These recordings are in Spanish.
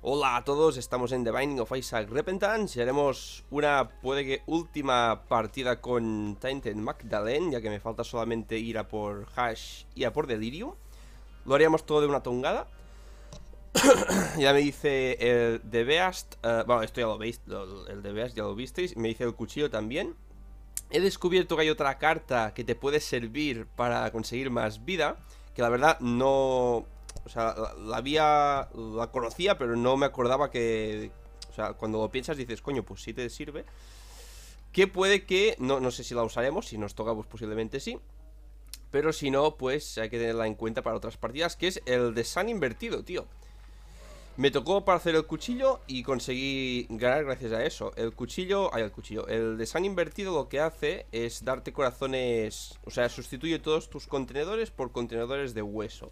Hola a todos, estamos en The Binding of Isaac Repentance y haremos una, puede que última partida con Tainted Magdalene, ya que me falta solamente ir a por Hash y a por Delirium Lo haríamos todo de una tongada. ya me dice el The Beast, eh, bueno, esto ya lo veis, el The Beast ya lo visteis, me dice el cuchillo también. He descubierto que hay otra carta que te puede servir para conseguir más vida, que la verdad no o sea, la, había, la conocía, pero no me acordaba que, o sea, cuando lo piensas dices, coño, pues sí te sirve. Que puede que, no, no sé si la usaremos, si nos tocamos pues posiblemente sí. Pero si no, pues hay que tenerla en cuenta para otras partidas, que es el de San Invertido, tío. Me tocó para hacer el cuchillo y conseguí ganar gracias a eso. El cuchillo, ay, el cuchillo, el de San Invertido lo que hace es darte corazones, o sea, sustituye todos tus contenedores por contenedores de hueso.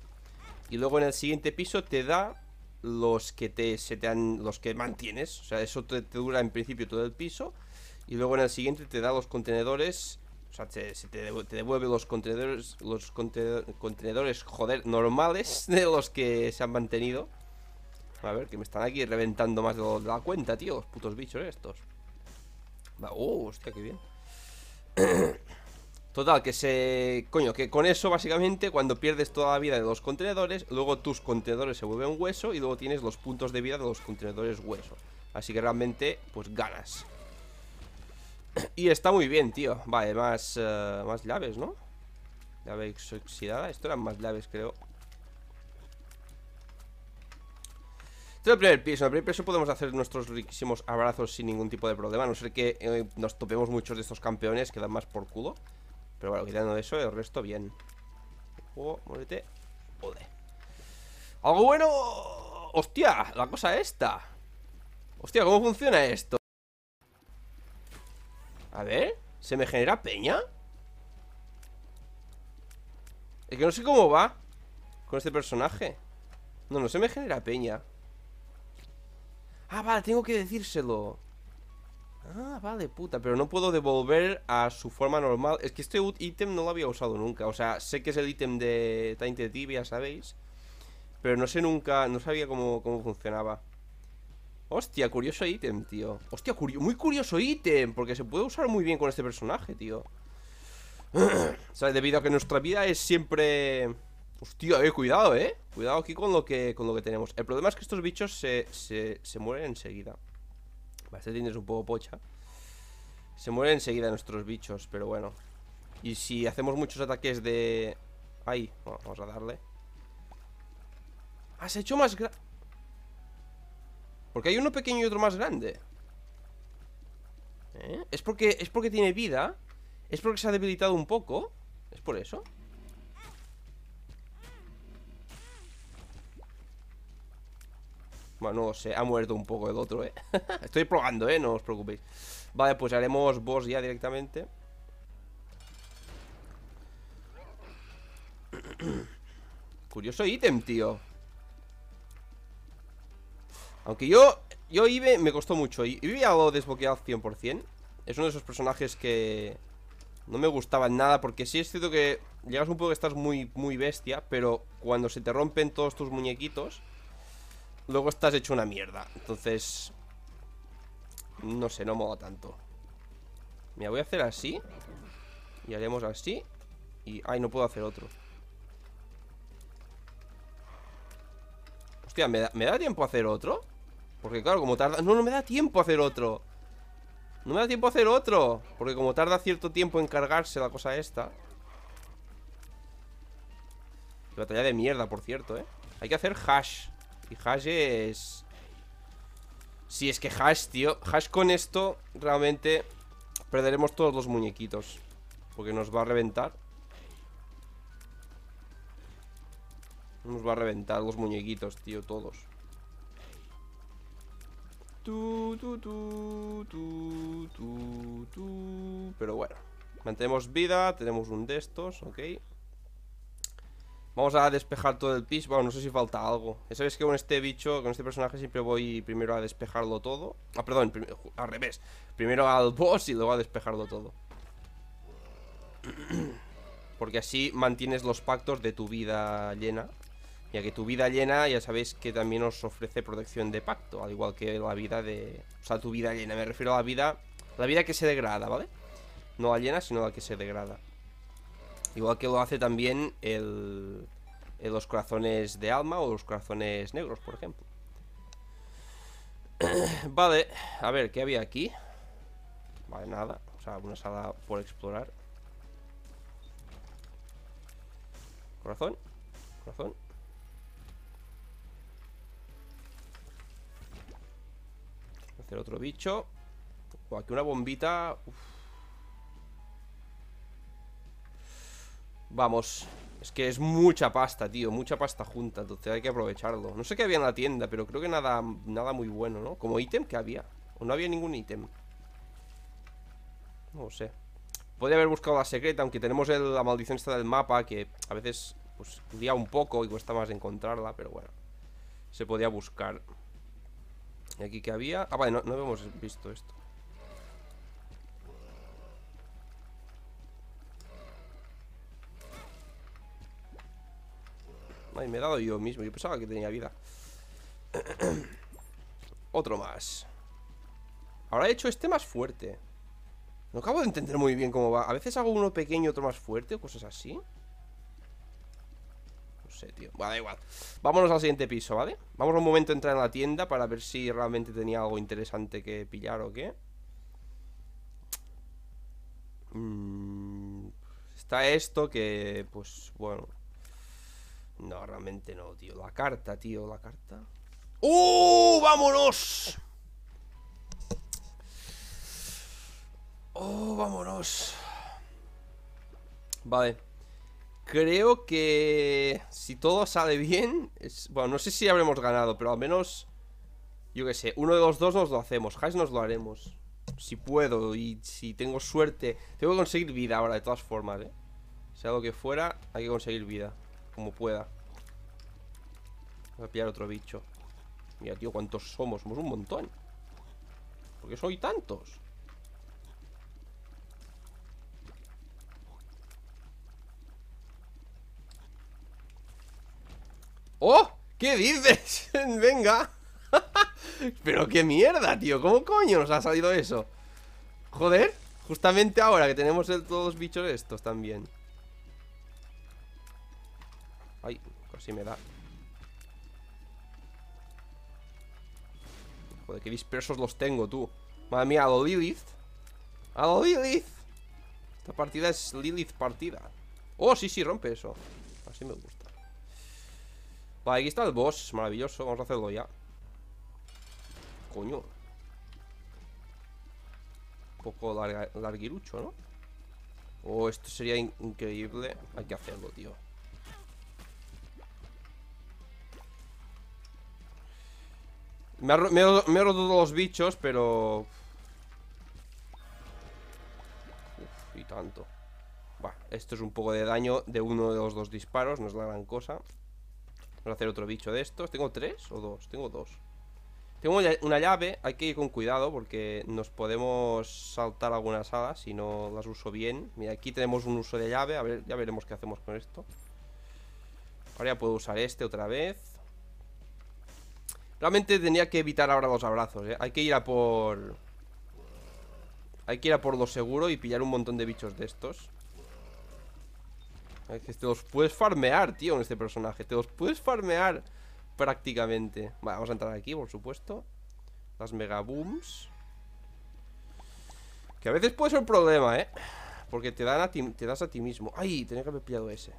Y luego en el siguiente piso te da los que te, se te los que mantienes. O sea, eso te, dura en principio todo el piso. Y luego en el siguiente te da los contenedores. O sea, te, se te, devuelve los contenedores, los contenedores, joder, normales de los que se han mantenido. A ver, que me están aquí reventando más de, la cuenta, tío, los putos bichos estos. Va, oh, hostia, qué bien. Total, que se... Coño, que con eso básicamente cuando pierdes toda la vida de los contenedores, luego tus contenedores se vuelven hueso y luego tienes los puntos de vida de los contenedores hueso. Así que realmente, pues ganas. Y está muy bien, tío. Vale, más, eh, más llaves, ¿no? Llave oxidada. Esto eran más llaves, creo. Este el primer piso. En el primer piso podemos hacer nuestros riquísimos abrazos sin ningún tipo de problema. A no ser que eh, nos topemos muchos de estos campeones que dan más por culo. Pero bueno, quitando eso, el resto bien oh, ¡Algo bueno! ¡Hostia! La cosa esta Hostia, ¿cómo funciona esto? A ver ¿Se me genera peña? Es que no sé cómo va Con este personaje No, no se me genera peña Ah, vale, tengo que decírselo Ah, vale, puta, pero no puedo devolver a su forma normal Es que este ítem no lo había usado nunca O sea, sé que es el ítem de Tainted Tibia, ¿sabéis? Pero no sé nunca, no sabía cómo, funcionaba Hostia, curioso ítem, tío Hostia, muy curioso ítem Porque se puede usar muy bien con este personaje, tío o debido a que nuestra vida es siempre... Hostia, eh, cuidado, eh Cuidado aquí con lo que, con lo que tenemos El problema es que estos bichos se mueren enseguida este tiene es un poco pocha. Se mueren enseguida nuestros bichos, pero bueno. Y si hacemos muchos ataques de... Ahí, vamos a darle. ¡Ah, Has hecho más grande. Porque hay uno pequeño y otro más grande. ¿Eh? ¿Es, porque, ¿Es porque tiene vida? ¿Es porque se ha debilitado un poco? ¿Es por eso? Bueno, no sé, ha muerto un poco el otro, ¿eh? Estoy probando, ¿eh? No os preocupéis Vale, pues haremos boss ya directamente Curioso ítem, tío Aunque yo... Yo Ibe me costó mucho Ibe ya lo desbloqueado 100% Es uno de esos personajes que... No me gustaban nada Porque sí es cierto que... Llegas un poco que estás muy, muy bestia Pero cuando se te rompen todos tus muñequitos luego estás hecho una mierda. Entonces, no sé, no mola tanto. Mira, voy a hacer así. Y haremos así. Y, ay, no puedo hacer otro. Hostia, ¿me da, ¿me da tiempo a hacer otro? Porque claro, como tarda... No, no me da tiempo a hacer otro. No me da tiempo a hacer otro Porque como tarda cierto tiempo en cargarse la cosa esta Batalla de mierda, por cierto, ¿eh? Hay que hacer hash y Hash es... Si es que Hash, tío Hash con esto realmente Perderemos todos los muñequitos Porque nos va a reventar Nos va a reventar los muñequitos, tío, todos Pero bueno Mantenemos vida, tenemos un de estos, ok Vamos a despejar todo el piso. Bueno, no sé si falta algo. Ya sabéis que con este bicho, con este personaje siempre voy primero a despejarlo todo. Ah, perdón, al revés. Primero al boss y luego a despejarlo todo. Porque así mantienes los pactos de tu vida llena. Ya que tu vida llena, ya sabéis que también os ofrece protección de pacto. Al igual que la vida de... O sea, tu vida llena. Me refiero a la vida... La vida que se degrada, ¿vale? No la llena, sino la que se degrada. Igual que lo hace también el, los corazones de alma o los corazones negros, por ejemplo. vale, a ver, ¿qué había aquí? Vale, nada. O sea, una sala por explorar. Corazón, corazón. Hacer otro bicho. O aquí una bombita. Uf. Vamos, es que es mucha pasta, tío Mucha pasta junta, entonces hay que aprovecharlo No sé qué había en la tienda, pero creo que nada Nada muy bueno, ¿no? Como ítem que había O no había ningún ítem No lo sé Podría haber buscado la secreta, aunque tenemos la maldición esta del mapa Que a veces pues un poco y cuesta más encontrarla Pero bueno, se podía buscar ¿Y aquí que había? Ah, vale, no, no hemos visto esto me he dado yo mismo, yo pensaba que tenía vida Otro más Ahora he hecho este más fuerte No acabo de entender muy bien cómo va A veces hago uno pequeño, otro más fuerte O cosas así No sé, tío, bueno, da igual Vámonos al siguiente piso, ¿vale? Vamos un momento a entrar en la tienda para ver si realmente tenía algo interesante que pillar o qué mm, Está esto que, pues, bueno no, realmente no, tío. La carta, tío, la carta. ¡Uh! ¡Vámonos! ¡Oh, vámonos! Vale. Creo que si todo sale bien... Bueno, no sé si habremos ganado, pero al menos... Yo qué sé, uno de los dos nos lo hacemos. Haze nos lo haremos. Si puedo y si tengo suerte. Tengo que conseguir vida ahora, de todas formas, ¿eh? Sea lo que fuera, hay que conseguir vida como pueda Voy a pillar otro bicho Mira, tío, ¿cuántos somos? Somos un montón ¿Por qué soy tantos? ¡Oh! ¿Qué dices? Venga Pero qué mierda, tío ¿Cómo coño nos ha salido eso? Joder, justamente ahora que tenemos todos los bichos estos también Ay, casi pues me da Joder, qué dispersos los tengo, tú Madre mía, a lo Lilith A lo Lilith Esta partida es Lilith partida Oh, sí, sí, rompe eso Así me gusta Vale, aquí está el boss, maravilloso Vamos a hacerlo ya Coño Un poco larguirucho, ¿no? Oh, esto sería increíble Hay que hacerlo, tío Me, he, roto todos los bichos, pero... Uf, y tanto. esto es un poco de daño de uno de los dos disparos, no es la gran cosa. Vamos a hacer otro bicho de estos. ¿Tengo tres o dos? Tengo dos. Tengo una llave, hay que ir con cuidado porque nos podemos saltar algunas hadas si no las uso bien. Mira, aquí tenemos un uso de llave, a ver, ya veremos qué hacemos con esto. Ahora ya puedo usar este otra vez. Realmente tenía que evitar ahora los abrazos, ¿eh? Hay que ir a por... Hay que ir a por lo seguro y pillar un montón de bichos de estos es que te los puedes farmear, tío, en este personaje Te los puedes farmear prácticamente Vale, vamos a entrar aquí, por supuesto Las megabooms Que a veces puede ser un problema, ¿eh? Porque te, te das a ti mismo ¡Ay! Tenía que haber pillado ese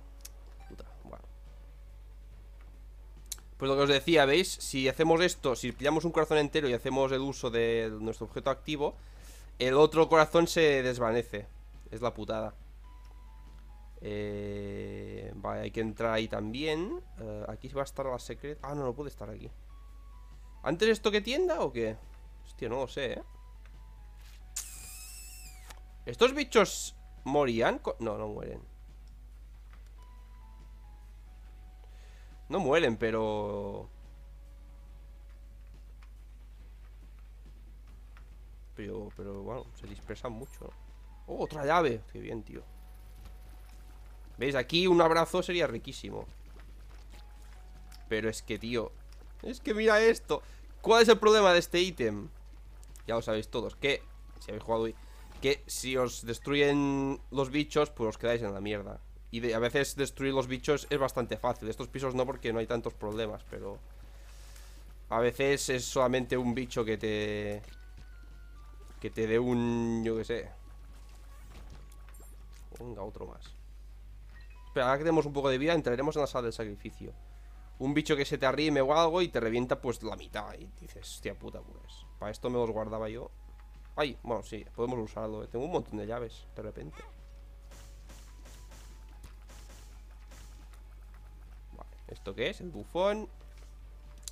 Pues lo que os decía, ¿veis? Si hacemos esto, si pillamos un corazón entero y hacemos el uso de nuestro objeto activo, el otro corazón se desvanece. Es la putada. Eh, vale, hay que entrar ahí también. Eh, aquí va a estar la secreta Ah, no, no puede estar aquí. ¿Antes esto que tienda o qué? Hostia, no lo sé, ¿eh? ¿Estos bichos morían? No, no mueren. No mueren, pero... Pero, pero bueno, se dispersan mucho ¡Oh, otra llave! ¡Qué bien, tío! ¿Veis? Aquí un abrazo sería riquísimo Pero es que, tío Es que mira esto ¿Cuál es el problema de este ítem? Ya lo sabéis todos Que, si habéis jugado hoy Que si os destruyen los bichos Pues os quedáis en la mierda y a veces destruir los bichos es bastante fácil. Estos pisos no porque no hay tantos problemas, pero... A veces es solamente un bicho que te... Que te dé un... Yo qué sé. Venga, otro más. Pero ahora que tenemos un poco de vida, entraremos en la sala del sacrificio. Un bicho que se te arrime o algo y te revienta pues la mitad. Y dices, hostia puta, pues. Para esto me los guardaba yo. Ay, bueno, sí, podemos usarlo. Tengo un montón de llaves, de repente. ¿Esto qué es? El bufón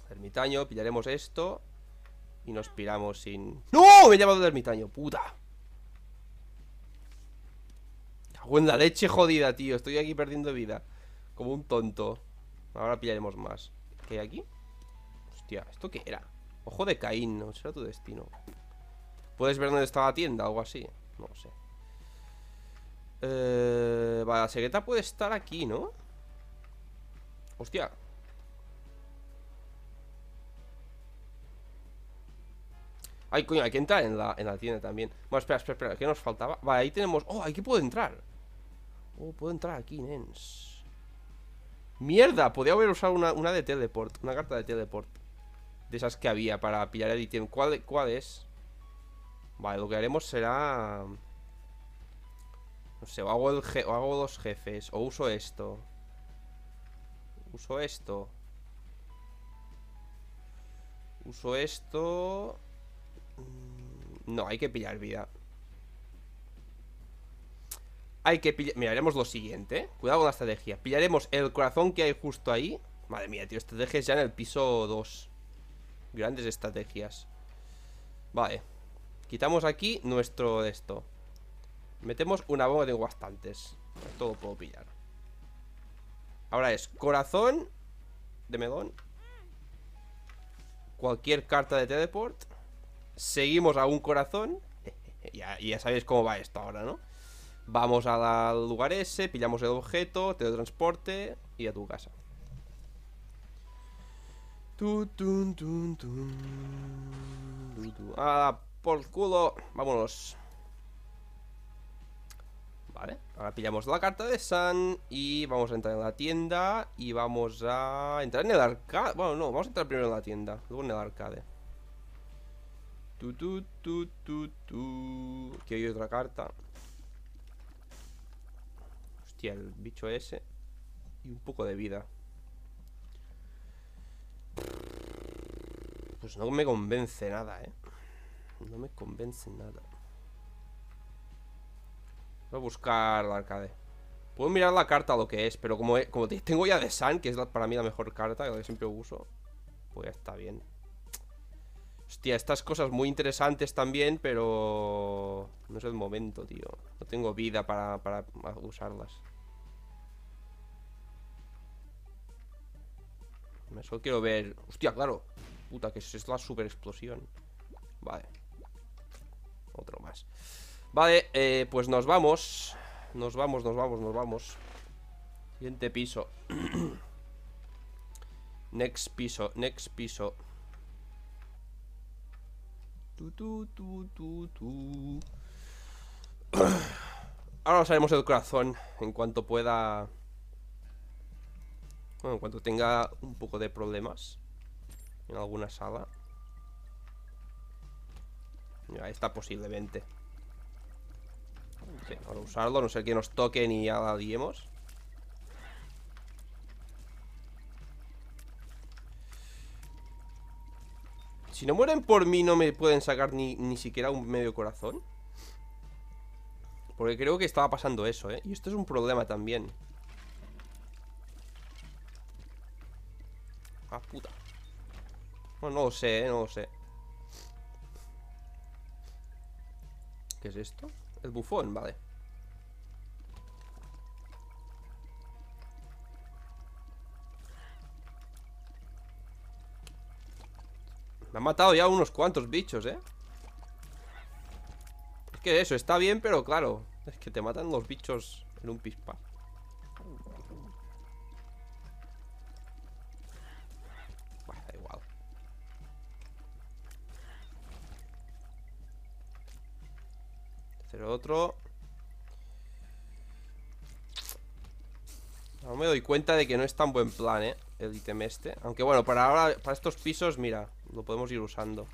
Ermitaño, pillaremos esto Y nos piramos sin... ¡No! Me he llamado de ermitaño, puta La en la leche jodida, tío Estoy aquí perdiendo vida Como un tonto Ahora pillaremos más ¿Qué hay aquí? Hostia, ¿esto qué era? Ojo de Caín, no será tu destino ¿Puedes ver dónde está la tienda o algo así? No lo sé eh, Vale, la secreta puede estar aquí, ¿no? Hostia Ay, coño, hay que entrar en la, en la tienda también Bueno, espera, espera, espera, ¿qué nos faltaba? Vale, ahí tenemos... Oh, aquí puedo entrar Oh, puedo entrar aquí, nens Mierda, podía haber usado una, de teleport Una carta de teleport De esas que había para pillar el item ¿Cuál, es? Vale, lo que haremos será... No sé, el o hago dos jefes O uso esto Uso esto Uso esto mm, No, hay que pillar vida Hay que pillar... Mira, haremos lo siguiente ¿eh? Cuidado con la estrategia Pillaremos el corazón que hay justo ahí Madre mía, tío, estrategias ya en el piso 2 Grandes estrategias Vale Quitamos aquí nuestro esto Metemos una bomba de guastantes Todo puedo pillar Ahora es corazón de melón. Cualquier carta de teleport. Seguimos a un corazón. ya, ya sabéis cómo va esto ahora, ¿no? Vamos al lugar ese, pillamos el objeto, teletransporte y a tu casa. Ah, por culo. Vámonos. Vale. Ahora pillamos la carta de San y vamos a entrar en la tienda y vamos a entrar en el arcade. Bueno, no, vamos a entrar primero en la tienda, luego en el arcade. Tu, tu, tu, tu, tu. Aquí hay otra carta. Hostia, el bicho ese. Y un poco de vida. Pues no me convence nada, eh. No me convence nada. Voy a buscar la arcade. Puedo mirar la carta lo que es, pero como, como tengo ya de Sun, que es para mí la mejor carta, que siempre uso, pues ya está bien. Hostia, estas cosas muy interesantes también, pero... No es el momento, tío. No tengo vida para, para usarlas. Solo quiero ver... Hostia, claro. Puta, que es la super explosión. Vale. Otro más. Vale, eh, pues nos vamos Nos vamos, nos vamos, nos vamos Siguiente piso Next piso, next piso Ahora sabemos el corazón En cuanto pueda Bueno, en cuanto tenga un poco de problemas En alguna sala Ahí está posiblemente a usarlo, no sé, que nos toque ni ya diemos. Si no mueren por mí no me pueden sacar ni, ni siquiera un medio corazón. Porque creo que estaba pasando eso, ¿eh? Y esto es un problema también. Ah, puta. Bueno, no lo sé, ¿eh? No lo sé. ¿Qué es esto? El bufón, vale. Me han matado ya unos cuantos bichos, ¿eh? Es que eso, está bien, pero claro Es que te matan los bichos en un pispa Pero otro... No me doy cuenta de que no es tan buen plan, ¿eh? El ítem este Aunque bueno, para ahora, para estos pisos, mira Lo podemos ir usando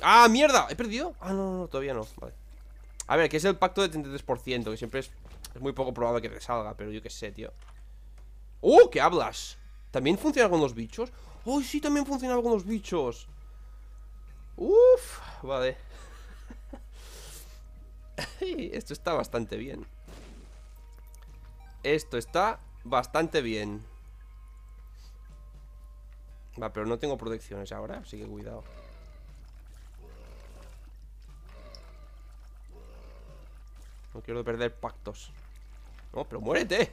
¡Ah, mierda! ¿He perdido? Ah, no, no, todavía no Vale A ver, que es el pacto de 33% Que siempre es, es muy poco probable que te salga Pero yo qué sé, tío ¡Uh! ¿Qué hablas? ¿También funciona con los bichos? ¡Oh, sí! También funciona con los bichos Uf, vale. Esto está bastante bien. Esto está bastante bien. Va, pero no tengo protecciones ahora, así que cuidado. No quiero perder pactos. No, pero muérete.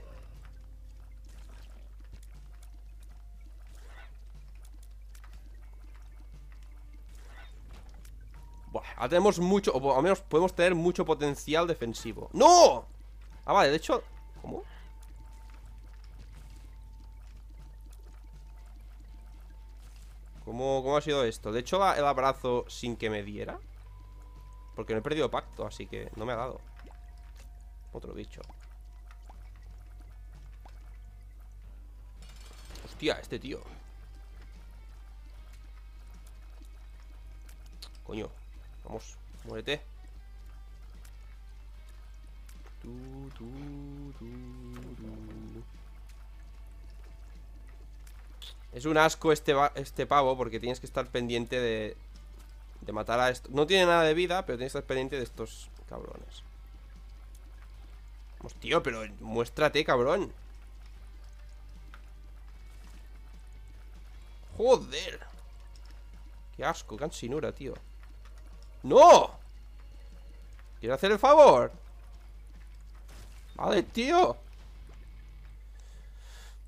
Ahora tenemos mucho, o al menos podemos tener mucho potencial defensivo ¡No! Ah, vale, de hecho... ¿Cómo? ¿Cómo, cómo ha sido esto? De hecho, el abrazo sin que me diera Porque no he perdido pacto, así que no me ha dado Otro bicho Hostia, este tío Coño Vamos, muérete. es un asco este, este pavo porque tienes que estar pendiente de, de matar a esto. No tiene nada de vida, pero tienes que estar pendiente de estos cabrones. Vamos, tío, pero muéstrate, cabrón. Joder. Qué asco, cansinura, tío. ¡No! Quiero hacer el favor Vale, tío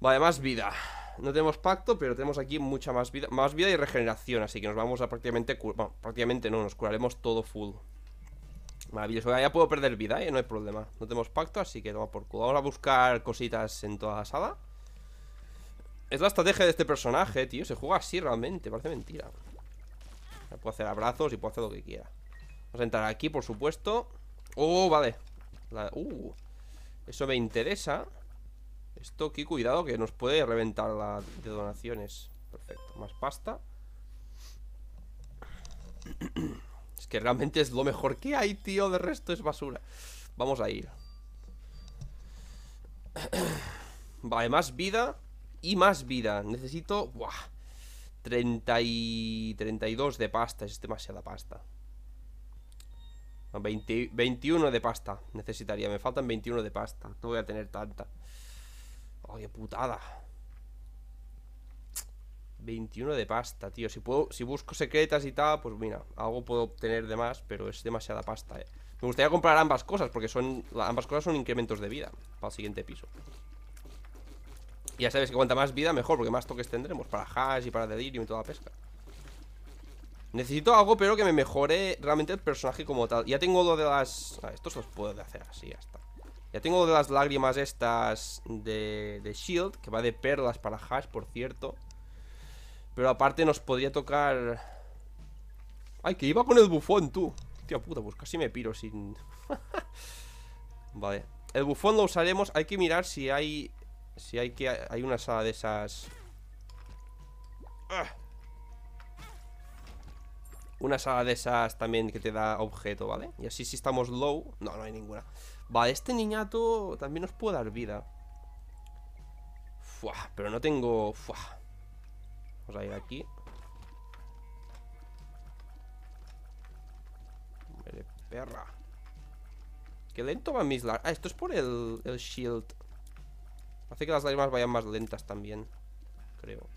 Vale, más vida No tenemos pacto, pero tenemos aquí mucha más vida Más vida y regeneración, así que nos vamos a prácticamente Bueno, prácticamente no, nos curaremos todo full Maravilloso, ya puedo perder vida, ¿eh? no hay problema No tenemos pacto, así que toma por culo Vamos a buscar cositas en toda la sala Es la estrategia de este personaje, tío Se juega así realmente, parece mentira puedo hacer abrazos y puedo hacer lo que quiera Vamos a entrar aquí, por supuesto Oh, vale uh, Eso me interesa Esto aquí, cuidado Que nos puede reventar la de donaciones Perfecto, más pasta Es que realmente es lo mejor que hay, tío De resto es basura Vamos a ir Vale, más vida Y más vida Necesito... Buah 30 y 32 de pasta, es demasiada pasta. 21 de pasta necesitaría, me faltan 21 de pasta, no voy a tener tanta. Oh, putada. 21 de pasta, tío. Si puedo, si busco secretas y tal, pues mira, algo puedo obtener de más, pero es demasiada pasta, eh. Me gustaría comprar ambas cosas, porque son. Ambas cosas son incrementos de vida para el siguiente piso ya sabes que cuanta más vida mejor, porque más toques tendremos para hash y para delirium y toda la pesca. Necesito algo, pero que me mejore realmente el personaje como tal. Ya tengo lo de las... Ah, estos los puedo hacer así, ya está. Ya tengo lo de las lágrimas estas de, de Shield, que va de perlas para hash, por cierto. Pero aparte nos podría tocar... Ay, que iba con el bufón, tú. Tío, puta, pues casi me piro sin... vale. El bufón lo usaremos. Hay que mirar si hay si hay que... Hay una sala de esas... Ah. Una sala de esas también que te da objeto, ¿vale? Y así si estamos low... No, no hay ninguna. Vale, este niñato también nos puede dar vida. pero no tengo... Vamos a ir aquí. Hombre, perra. Qué lento va mis Ah, esto es por el, el shield Hace que las lágrimas vayan más lentas también Creo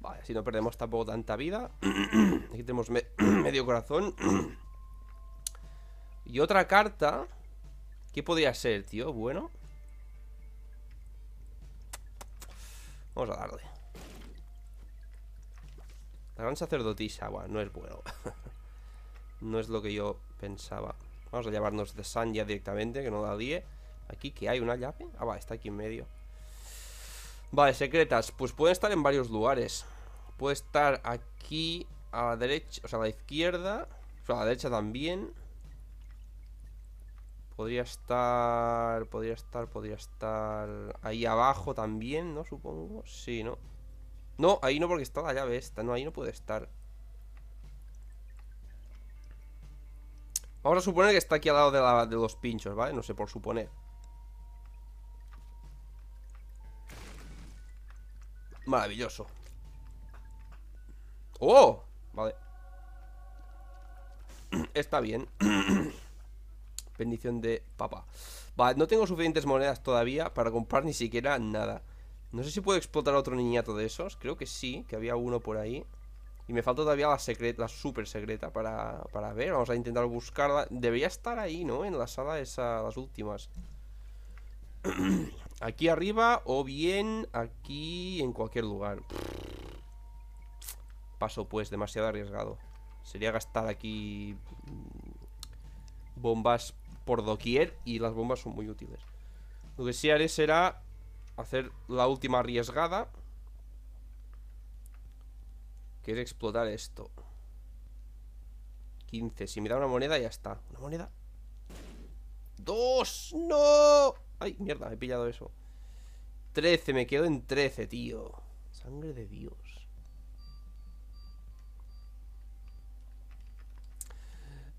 Vale, así no perdemos tampoco tanta vida Aquí tenemos medio corazón Y otra carta ¿Qué podría ser, tío? Bueno Vamos a darle La gran sacerdotisa, bueno, no es bueno no es lo que yo pensaba. Vamos a llevarnos de Sun directamente, que no da 10. Aquí que hay una llave. Ah, va, está aquí en medio. Vale, secretas. Pues pueden estar en varios lugares. Puede estar aquí a la derecha, o sea, a la izquierda. O sea, a la derecha también. Podría estar, podría estar, podría estar ahí abajo también, ¿no? Supongo. Sí, ¿no? No, ahí no porque está la llave esta. No, ahí no puede estar. Vamos a suponer que está aquí al lado de, los pinchos, ¿vale? No sé, por suponer Maravilloso ¡Oh! Vale Está bien Bendición de papá Vale, no tengo suficientes monedas todavía Para comprar ni siquiera nada No sé si puedo explotar otro niñato de esos Creo que sí, que había uno por ahí y me falta todavía la secreta, la super secreta para, para ver. Vamos a intentar buscarla. Debería estar ahí, ¿no? En la sala esa, las últimas. aquí arriba o bien aquí en cualquier lugar. Paso pues, demasiado arriesgado. Sería gastar aquí mm, bombas por doquier y las bombas son muy útiles. Lo que sí haré será hacer la última arriesgada. Quiero explotar esto 15, si me da una moneda ya está ¿Una moneda? ¡Dos! ¡No! Ay, mierda, he pillado eso 13, me quedo en 13, tío Sangre de Dios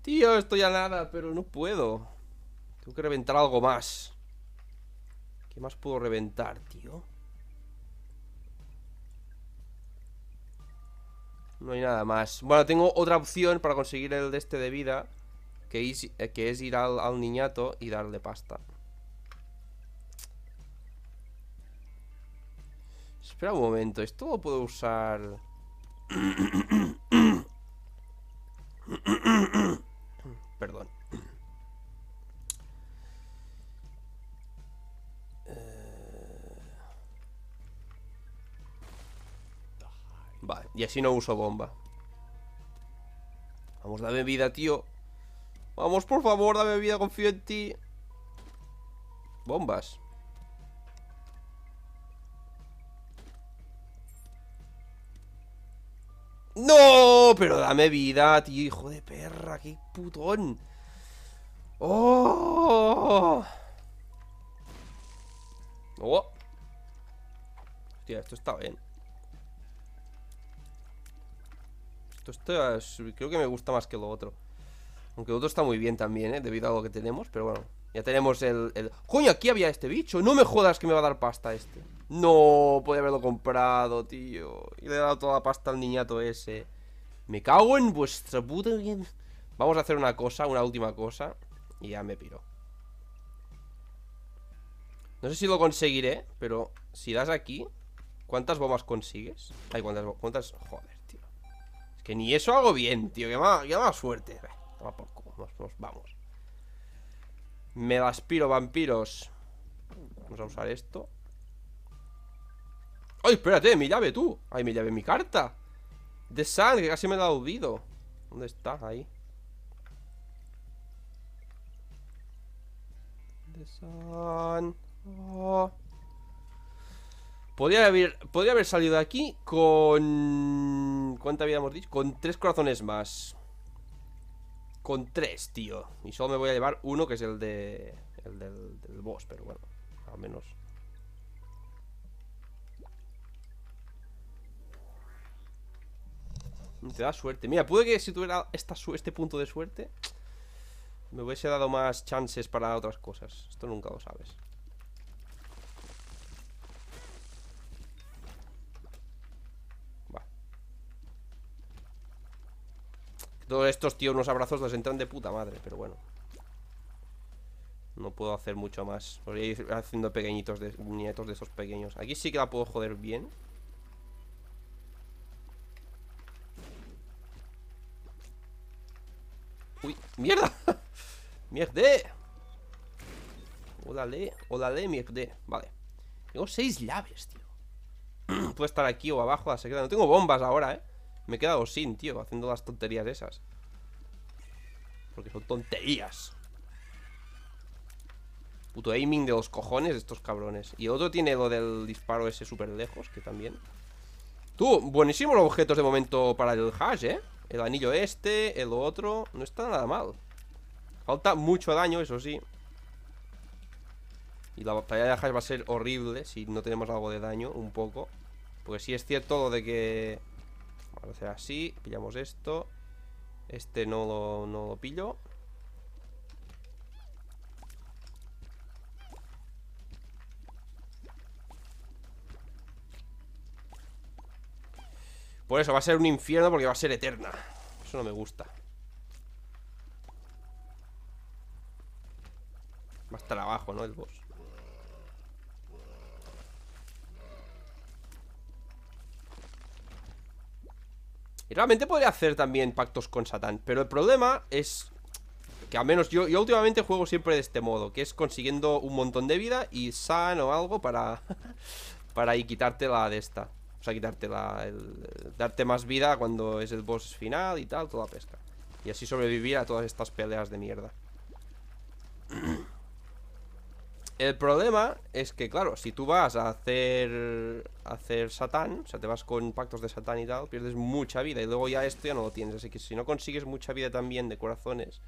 Tío, estoy a nada, pero no puedo Tengo que reventar algo más ¿Qué más puedo reventar, tío? No hay nada más. Bueno, tengo otra opción para conseguir el de este de vida. Que es, eh, que es ir al, al niñato y darle pasta. Espera un momento, esto lo puedo usar... Perdón. Vale, y así no uso bomba Vamos, dame vida, tío Vamos, por favor, dame vida, confío en ti Bombas ¡No! Pero dame vida, tío Hijo de perra, qué putón ¡Oh! ¡Oh! Hostia, esto está bien esto, creo que me gusta más que lo otro. Aunque lo otro está muy bien también, ¿eh? Debido a lo que tenemos, pero bueno. Ya tenemos el, ¡Coño, aquí había este bicho! ¡No me jodas que me va a dar pasta este! No, puede haberlo comprado, tío. Y le he dado toda la pasta al niñato ese. Me cago en vuestra puta... Vamos a hacer una cosa, una última cosa. Y ya me piro. No sé si lo conseguiré, pero si das aquí... ¿Cuántas bombas consigues? hay cuántas... cuántas... Joder. Que ni eso hago bien, tío. Que más, suerte. Toma vamos. Me aspiro vampiros. Vamos a usar esto. ¡Ay, espérate! Mi llave, tú. ¡Ay, mi llave, mi carta! De Sun, que casi me la dado oído ¿Dónde está? Ahí. The Sun. Podría haber, podría haber salido de aquí con... ¿Cuánta vida hemos dicho? Con tres corazones más. Con tres, tío. Y solo me voy a llevar uno, que es el de... El del, boss, pero bueno. Al menos... Te da suerte. Mira, puede que si tuviera esta, este punto de suerte... Me hubiese dado más chances para otras cosas. Esto nunca lo sabes. Todos estos, tío, unos abrazos nos entran de puta madre Pero bueno No puedo hacer mucho más Voy a ir haciendo pequeñitos de, nietos de esos pequeños Aquí sí que la puedo joder bien Uy, mierda Mierde ¡Odale! ¡Odale, mierde Vale Tengo seis llaves, tío Puedo estar aquí o abajo a la No tengo bombas ahora, eh me he quedado sin, tío, haciendo las tonterías esas Porque son tonterías Puto aiming de los cojones estos cabrones Y otro tiene lo del disparo ese súper lejos Que también Tú, buenísimos los objetos de momento para el hash, eh El anillo este, el otro No está nada mal Falta mucho daño, eso sí y la batalla de hash va a ser horrible si no tenemos algo de daño, un poco. Porque sí es cierto lo de que o a hacer así, pillamos esto Este no no lo pillo Por eso va a ser un infierno porque va a ser eterna Eso no me gusta Más trabajo, ¿no? El boss Y realmente podría hacer también pactos con Satán. Pero el problema es que al menos yo, últimamente juego siempre de este modo, que es consiguiendo un montón de vida y san o algo para... para ahí quitarte la de esta. O sea, quitarte la... darte más vida cuando es el boss final y tal, toda pesca. Y así sobrevivir a todas estas peleas de mierda. El problema es que, claro, si tú vas a hacer hacer Satán, o sea, te vas con pactos de Satán y tal, pierdes mucha vida y luego ya esto ya no lo tienes. Así que si no consigues mucha vida también de corazones,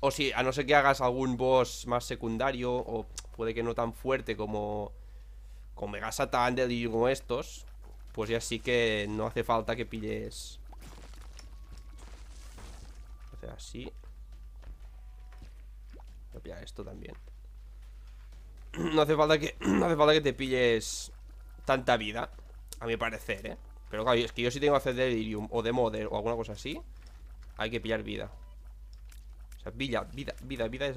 o si a no ser que hagas algún boss más secundario, o puede que no tan fuerte como, como Mega Satán, como estos, pues ya sí que no hace falta que pilles. Hacer así. Voy a esto también. No hace falta que no hace falta que te pilles tanta vida, a mi parecer, ¿eh? Pero claro, es que yo si tengo hacer delirium o de modder o alguna cosa así, hay que pillar vida. O sea, vida, vida, vida, vida es,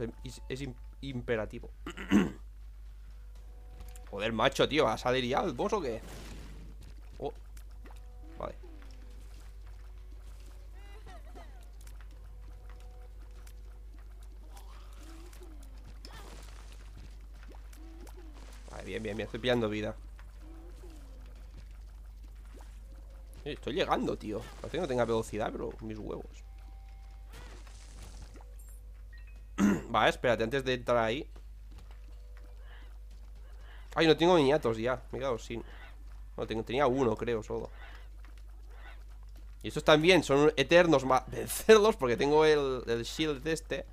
es, imperativo. Joder, macho, tío, ¿has adherido al boss o qué? bien, bien, bien, estoy pillando vida eh, Estoy llegando, tío Parece que no tenga velocidad, pero mis huevos Vale, espérate, antes de entrar ahí Ay, no tengo niñatos ya Me he sin No, tengo, tenía uno, creo, solo Y estos también son eternos Vencerlos porque tengo el, shield de este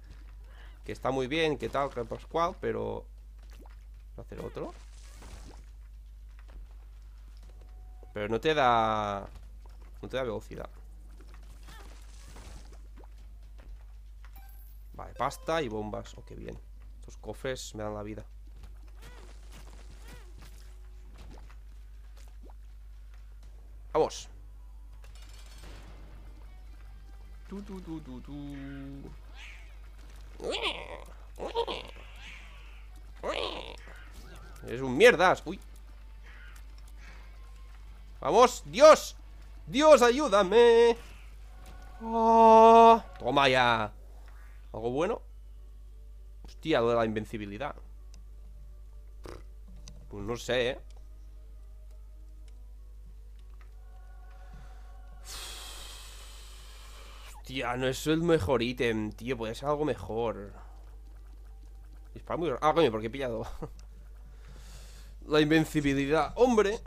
Que está muy bien, que tal, que pascual Pero Voy a hacer otro Pero no te da... No te da velocidad Vale, pasta y bombas Oh, qué bien Estos cofres me dan la vida Vamos Tu, tu, tu, tu, tu. ¡Es un mierdas Uy Vamos, Dios Dios, ayúdame oh, Toma ya Algo bueno Hostia, lo de la invencibilidad Pues no sé, eh Hostia, no es el mejor ítem, tío Puede ser algo mejor Dispara muy... Ah, coño, porque he pillado la invencibilidad. ¡Hombre!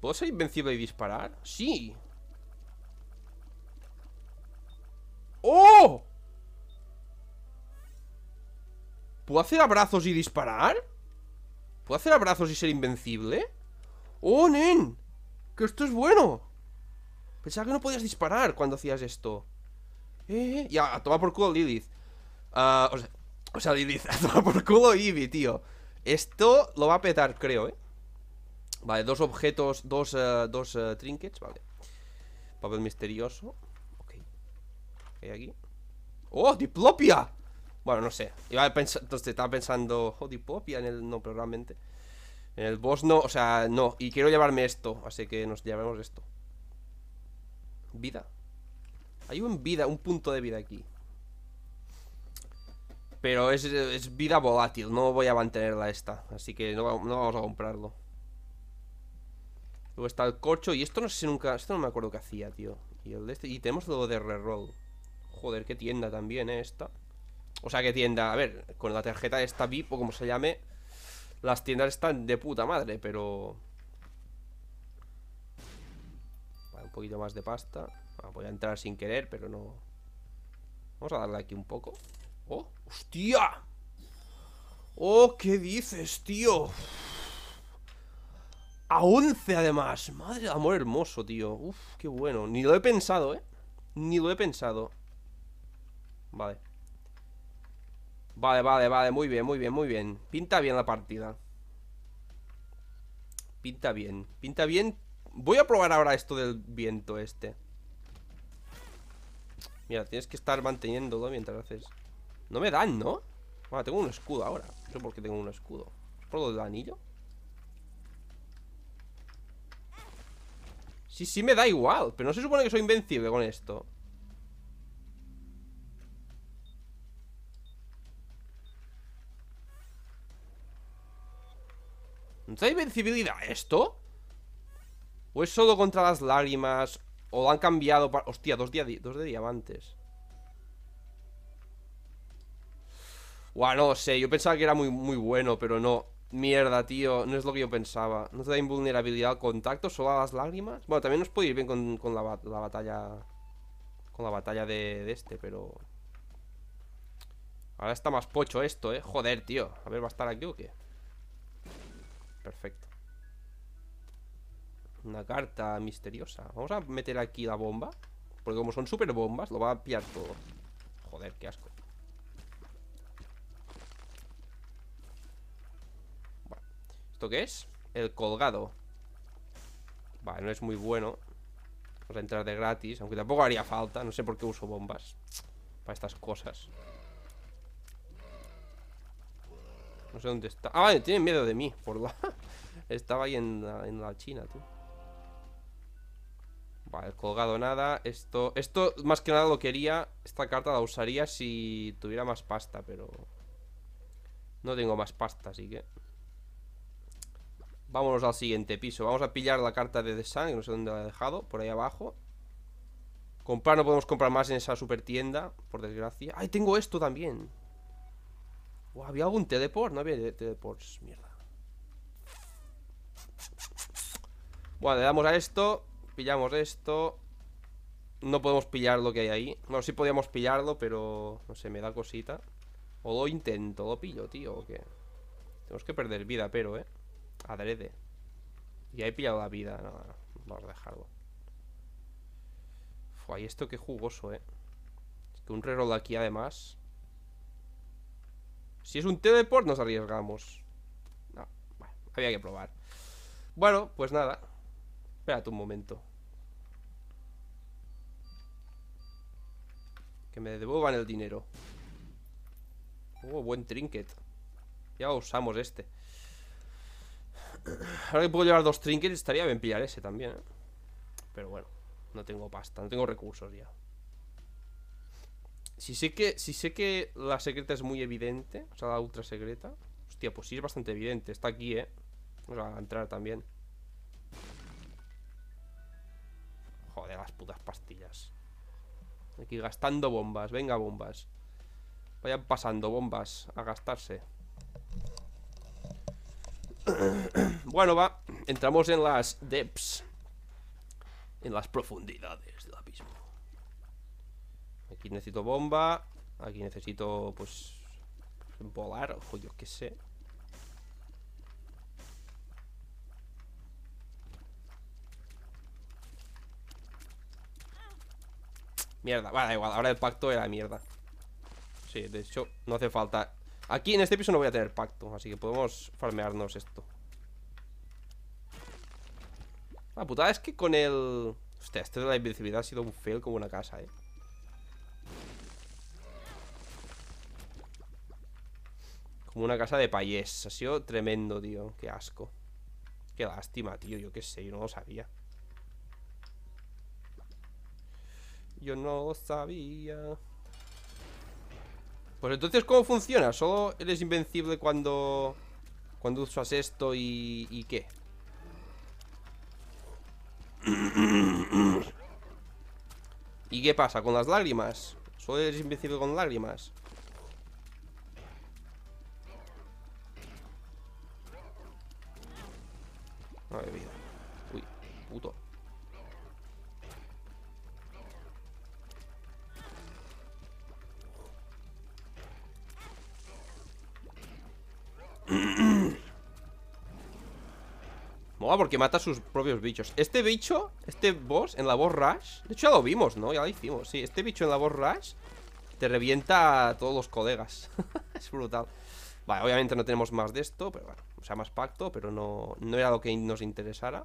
¿Puedo ser invencible y disparar? ¡Sí! ¡Oh! ¿Puedo hacer abrazos y disparar? ¿Puedo hacer abrazos y ser invencible? ¡Oh, nen! ¡Que esto es bueno! Pensaba que no podías disparar cuando hacías esto. Eh, ya, a por culo Lilith. Ah, o, sea, o Lilith, a por culo Ivy, tío. Esto lo va a petar, creo, ¿eh? Vale, dos objetos, dos, eh, dos eh, trinkets, vale Papel misterioso Ok ¿Qué hay aquí? ¡Oh, Diplopia! Bueno, no sé Iba estaba pensando Oh, Diplopia en el... No, pero realmente En el boss no, o sea, no Y quiero llevarme esto, así que nos llevamos esto Vida Hay un vida, un punto de vida aquí pero es, es vida volátil, no voy a mantenerla esta. Así que no, vamos a comprarlo. Luego está el corcho. Y esto no sé si nunca. Esto no me acuerdo qué hacía, tío. Y, el de este, y tenemos lo de reroll. Joder, qué tienda también, ¿eh? Esta. O sea, qué tienda. A ver, con la tarjeta esta VIP o como se llame. Las tiendas están de puta madre, pero. Vale, un poquito más de pasta. voy a entrar sin querer, pero no. Vamos a darle aquí un poco. Oh, ¡Hostia! ¡Oh! ¿Qué dices, tío? A 11 además. Madre amor hermoso, tío. Uf, qué bueno. Ni lo he pensado, ¿eh? Ni lo he pensado. Vale. Vale, vale, vale. Muy bien, muy bien, muy bien. Pinta bien la partida. Pinta bien. Pinta bien. Voy a probar ahora esto del viento este. Mira, tienes que estar manteniéndolo mientras haces... No me dan, ¿no? Bueno, tengo un escudo ahora No sé por qué tengo un escudo ¿Por lo del anillo? Sí, sí me da igual Pero no se supone que soy invencible con esto ¿No da invencibilidad esto? ¿O es solo contra las lágrimas? ¿O han cambiado para...? Hostia, dos, dos de diamantes Buah, no sé, yo pensaba que era muy, muy bueno, pero no. Mierda, tío, no es lo que yo pensaba. No te da invulnerabilidad al contacto, solo a las lágrimas. Bueno, también nos puede ir bien con, la, batalla. Con la batalla de, de, este, pero. Ahora está más pocho esto, eh. Joder, tío. A ver, ¿va a estar aquí o qué? Perfecto. Una carta misteriosa. Vamos a meter aquí la bomba. Porque como son super bombas, lo va a pillar todo. Joder, qué asco. ¿Esto qué es? El colgado Vale, no es muy bueno Vamos a entrar de gratis Aunque tampoco haría falta No sé por qué uso bombas Para estas cosas No sé dónde está Ah, vale, tienen miedo de mí por la... Estaba ahí en la, en la China, tú Vale, el colgado nada Esto, esto más que nada lo quería Esta carta la usaría si tuviera más pasta Pero... No tengo más pasta, así que... Vámonos al siguiente piso. Vamos a pillar la carta de The Sun, que no sé dónde la he dejado, por ahí abajo. Comprar, no podemos comprar más en esa super tienda, por desgracia. ¡Ay, tengo esto también! ¿Había algún teleport? No había teleports, mierda. Bueno, le damos a esto, pillamos esto. No podemos pillar lo que hay ahí. Bueno, sí podíamos pillarlo, pero no sé, me da cosita. O lo intento, lo pillo, tío, o qué. Tenemos que perder vida, pero, eh. Adrede. Y he pillado la vida. No, no, vamos a dejarlo. Fue esto que jugoso, eh. Es que un reroll aquí además. Si es un teleport nos arriesgamos. No, bueno, había que probar. Bueno, pues nada. Espérate un momento. Que me devuelvan el dinero. Oh, buen trinket. Ya usamos este. Ahora que puedo llevar dos trinkets, estaría bien pillar ese también, ¿eh? Pero bueno, no tengo pasta, no tengo recursos ya. Si sé que, si sé que la secreta es muy evidente, o sea, la ultra secreta. Hostia, pues sí es bastante evidente. Está aquí, ¿eh? Vamos a entrar también. Joder, las putas pastillas. Aquí gastando bombas. Venga, bombas. Vayan pasando bombas a gastarse. Bueno, va, entramos en las depths. En las profundidades del abismo. Aquí necesito bomba. Aquí necesito, pues... Volar, ojo, yo qué sé. Mierda, vale, igual, ahora el pacto era mierda Sí, de hecho, no hace falta Aquí en este piso no voy a tener pacto Así que podemos farmearnos esto La putada es que con el... Hostia, este de la invisibilidad ha sido un fail como una casa, eh Como una casa de payés Ha sido tremendo, tío Qué asco Qué lástima, tío Yo qué sé, yo no lo sabía Yo no lo sabía pues entonces, ¿cómo funciona? ¿Solo eres invencible cuando... Cuando usas esto y... ¿Y qué? ¿Y qué pasa? ¿Con las lágrimas? ¿Solo eres invencible con lágrimas? Ay, vida. Uy, puto Mola porque mata sus propios bichos Este bicho, este boss en la boss rush De hecho ya lo vimos, ¿no? Ya lo hicimos Sí, este bicho en la boss rush Te revienta a todos los colegas Es brutal Vale, obviamente no tenemos más de esto Pero bueno, o sea, más pacto Pero no, no era lo que nos interesara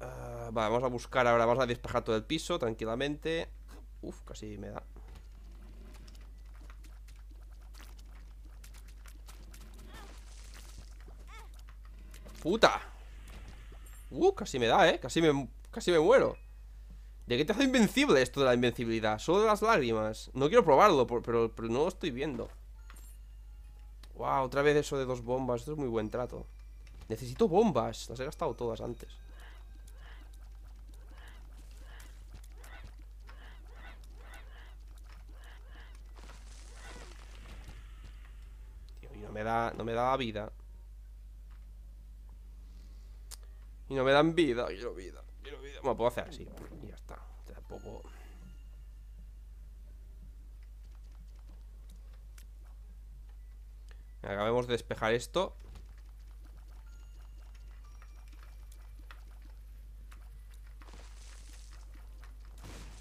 ah, Vale, vamos a buscar ahora Vamos a despejar todo el piso tranquilamente Uf, casi me da ¡Puta! Uh, casi me da, ¿eh? Casi me, casi me muero ¿De qué te hace invencible esto de la invencibilidad? Solo de las lágrimas No quiero probarlo, pero, no lo estoy viendo Wow, otra vez eso de dos bombas Esto es muy buen trato Necesito bombas, las he gastado todas antes Tío, y no me da, no me da vida Y no me dan vida, quiero vida, quiero vida. Bueno, puedo hacer así. Y ya está. Tampoco. Acabemos de despejar esto.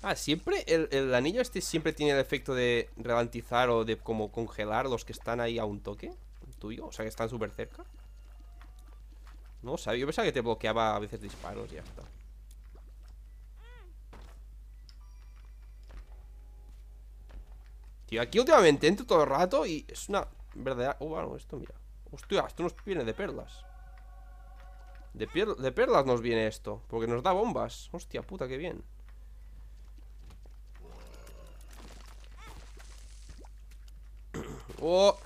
Ah, siempre el, el, anillo este siempre tiene el efecto de ralentizar o de como congelar los que están ahí a un toque tuyo, o sea que están súper cerca. No sabía, yo pensaba que te bloqueaba a veces disparos y ya está Tío, aquí últimamente entro todo el rato y es una verdad Oh, bueno, esto mira Hostia, esto nos viene de perlas de, de perlas nos viene esto Porque nos da bombas Hostia puta, qué bien Oh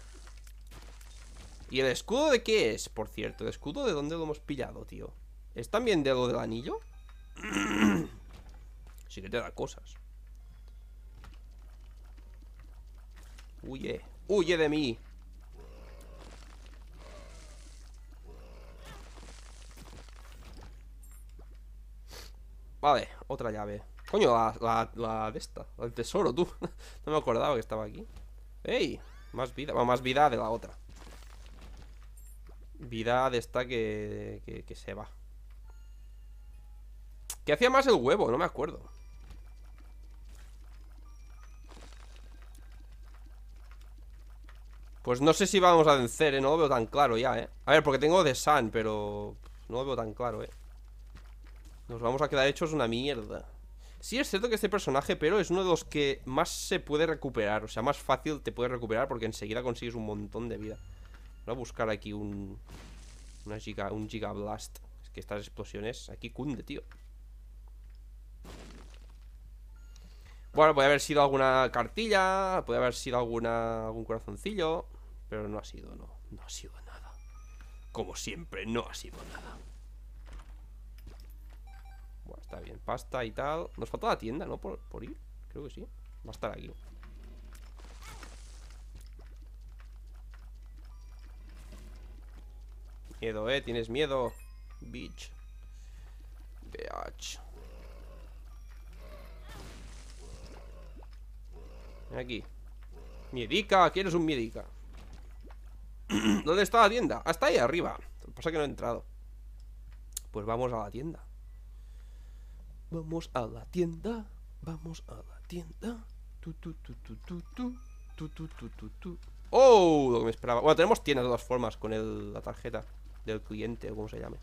¿Y el escudo de qué es, por cierto? ¿El escudo de dónde lo hemos pillado, tío? ¿Es también de lo del anillo? sí que te da cosas Huye Huye de mí Vale, otra llave Coño, la, de esta El tesoro, tú No me acordaba que estaba aquí ¡Ey! Más vida, bueno, más vida de la otra Vida de esta que, se va ¿Qué hacía más el huevo? No me acuerdo Pues no sé si vamos a vencer, ¿eh? No lo veo tan claro ya, ¿eh? A ver, porque tengo The Sun, pero... No lo veo tan claro, ¿eh? Nos vamos a quedar hechos una mierda Sí es cierto que este personaje, pero es uno de los que más se puede recuperar O sea, más fácil te puedes recuperar porque enseguida consigues un montón de vida Voy a buscar aquí un... Una giga, un gigablast. Es que estas explosiones aquí cunde, tío. Bueno, puede haber sido alguna cartilla, puede haber sido alguna, algún corazoncillo, pero no ha sido, no. No ha sido nada. Como siempre, no ha sido nada. Bueno, está bien. Pasta y tal. Nos falta la tienda, ¿no? Por, por ir. Creo que sí. Va a estar aquí. Miedo, eh, tienes miedo Bitch Bitch Aquí Miedica, es un miedica ¿Dónde está la tienda? Hasta ahí arriba Lo que pasa es que no he entrado Pues vamos a la tienda Vamos a la tienda Vamos a la tienda tu, tu, tu, tu, tu. Tu, tu, ¡Oh! Lo que me esperaba. Bueno, tenemos tienda de todas formas con el, la tarjeta del cliente o como se llame.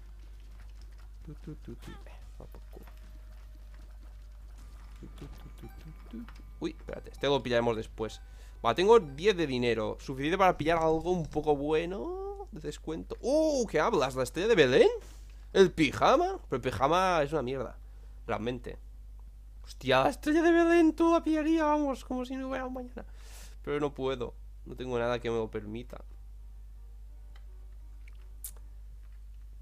Uy, espérate, este lo pillaremos después. tengo 10 de dinero. Suficiente para pillar algo un poco bueno. De descuento. ¡Uh! ¿Qué hablas? ¿La estrella de Belén? ¿El pijama? Pero el pijama es una mierda. Realmente. Hostia, la estrella de Belén, tú la pillaría, vamos, como si no hubiera mañana. Pero no puedo. No tengo nada que me lo permita.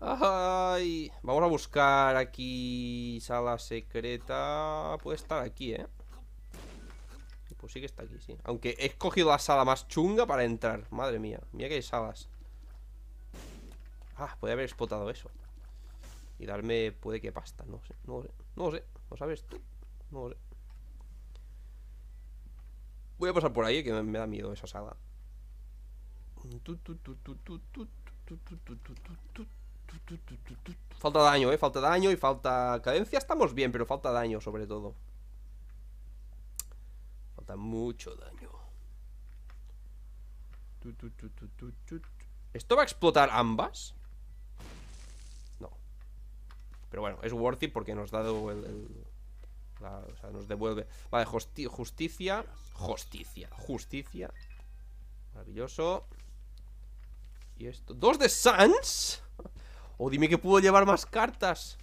Ay, vamos a buscar aquí sala secreta. Puede estar aquí, ¿eh? Pues sí que está aquí, sí. Aunque he escogido la sala más chunga para entrar. Madre mía, mira que salas. Ah, puede haber explotado eso. Y darme, puede que pasta. No sé, no sé, no sé. ¿Lo sabes tú? No sé. Voy a pasar por ahí, que me, me da miedo esa sala. Falta daño, eh, falta daño y falta cadencia. Estamos bien, pero falta daño sobre todo. Falta mucho daño. ¿Esto va a explotar ambas? No. Pero bueno, es worth porque nos da el... el la, o sea, nos devuelve. Vale, justicia. Justicia. Justicia. Maravilloso. Y esto. ¡Dos de Sans! O oh, dime que puedo llevar más cartas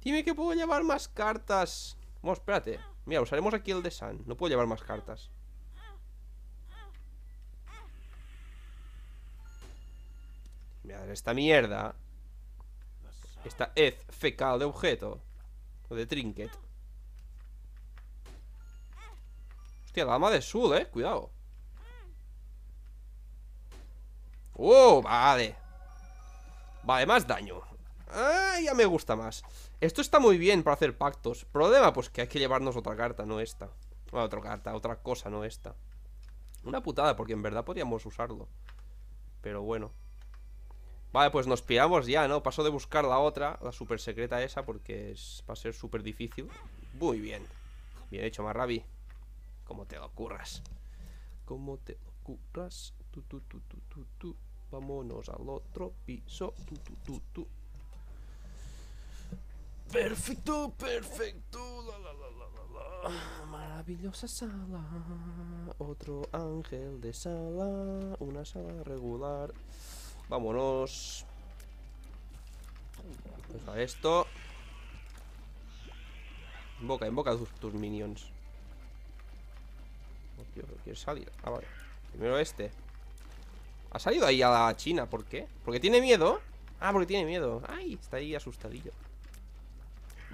Dime que puedo llevar más cartas Vamos, espérate Mira, usaremos aquí el de San No puedo llevar más cartas Mira, esta mierda Esta hez fecal de objeto O de trinket Hostia, la ama de Sud, eh Cuidado Oh, vale Vale, más daño Ah, ya me gusta más Esto está muy bien para hacer pactos Problema, pues que hay que llevarnos otra carta, no esta bueno, ah, otra carta, otra cosa, no esta Una putada, porque en verdad podríamos usarlo Pero bueno Vale, pues nos piramos ya, ¿no? Paso de buscar la otra, la super secreta esa Porque es, va a ser súper difícil Muy bien Bien hecho, Marrabi Como te ocurras Como te ocurras Tu, tu, tu, tu, tu, tu Vámonos al otro piso. perfecto, perfecto. Maravillosa sala. Otro ángel de sala. Una sala regular. Vámonos. Pues a esto. Invoca, invoca tus, tus minions. Quiero salir. Ah, vale. Primero este. Ha salido ahí a la China, ¿por qué? ¿Porque tiene miedo? Ah, porque tiene miedo Ay, está ahí asustadillo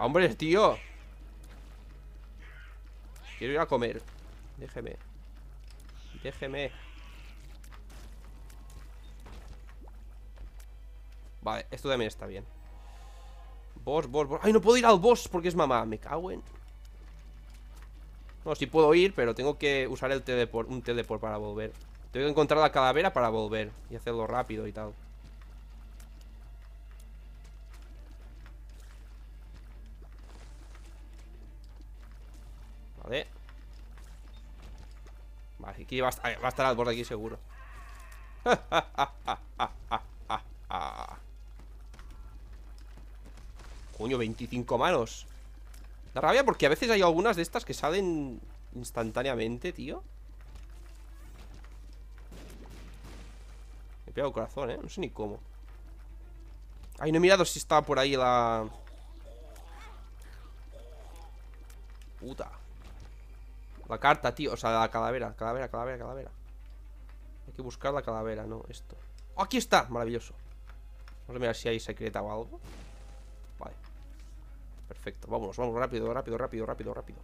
Va, hombre, tío Quiero ir a comer Déjeme Déjeme Vale, esto también está bien Boss, boss, boss Ay, no puedo ir al boss porque es mamá Me cago en... No, sí puedo ir, pero tengo que usar el teleport, un teleport para volver tengo que encontrar la calavera para volver Y hacerlo rápido y tal Vale Vale, aquí va a estar, al borde aquí seguro Coño, 25 manos La rabia porque a veces hay algunas de estas que salen instantáneamente, tío He pegado corazón, ¿eh? No sé ni cómo Ay, no he mirado si está por ahí la... Puta La carta, tío O sea, la calavera Calavera, calavera, calavera Hay que buscar la calavera, ¿no? Esto ¡Oh, aquí está! Maravilloso Vamos a mirar si hay secreta o algo Vale Perfecto Vámonos, vamos Rápido, rápido, rápido, rápido, rápido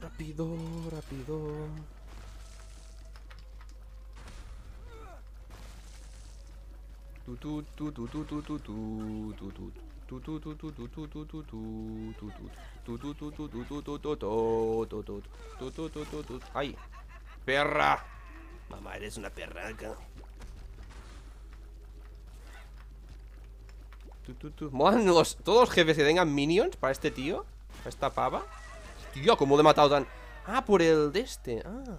Rápido, rápido ¡Ay! ¡Perra! Mamá, eres una perraca. Manos, todos los jefes que tengan minions para este tío, para esta pava. Tío, ¿cómo le he matado tan...? Ah, por el de este. Ah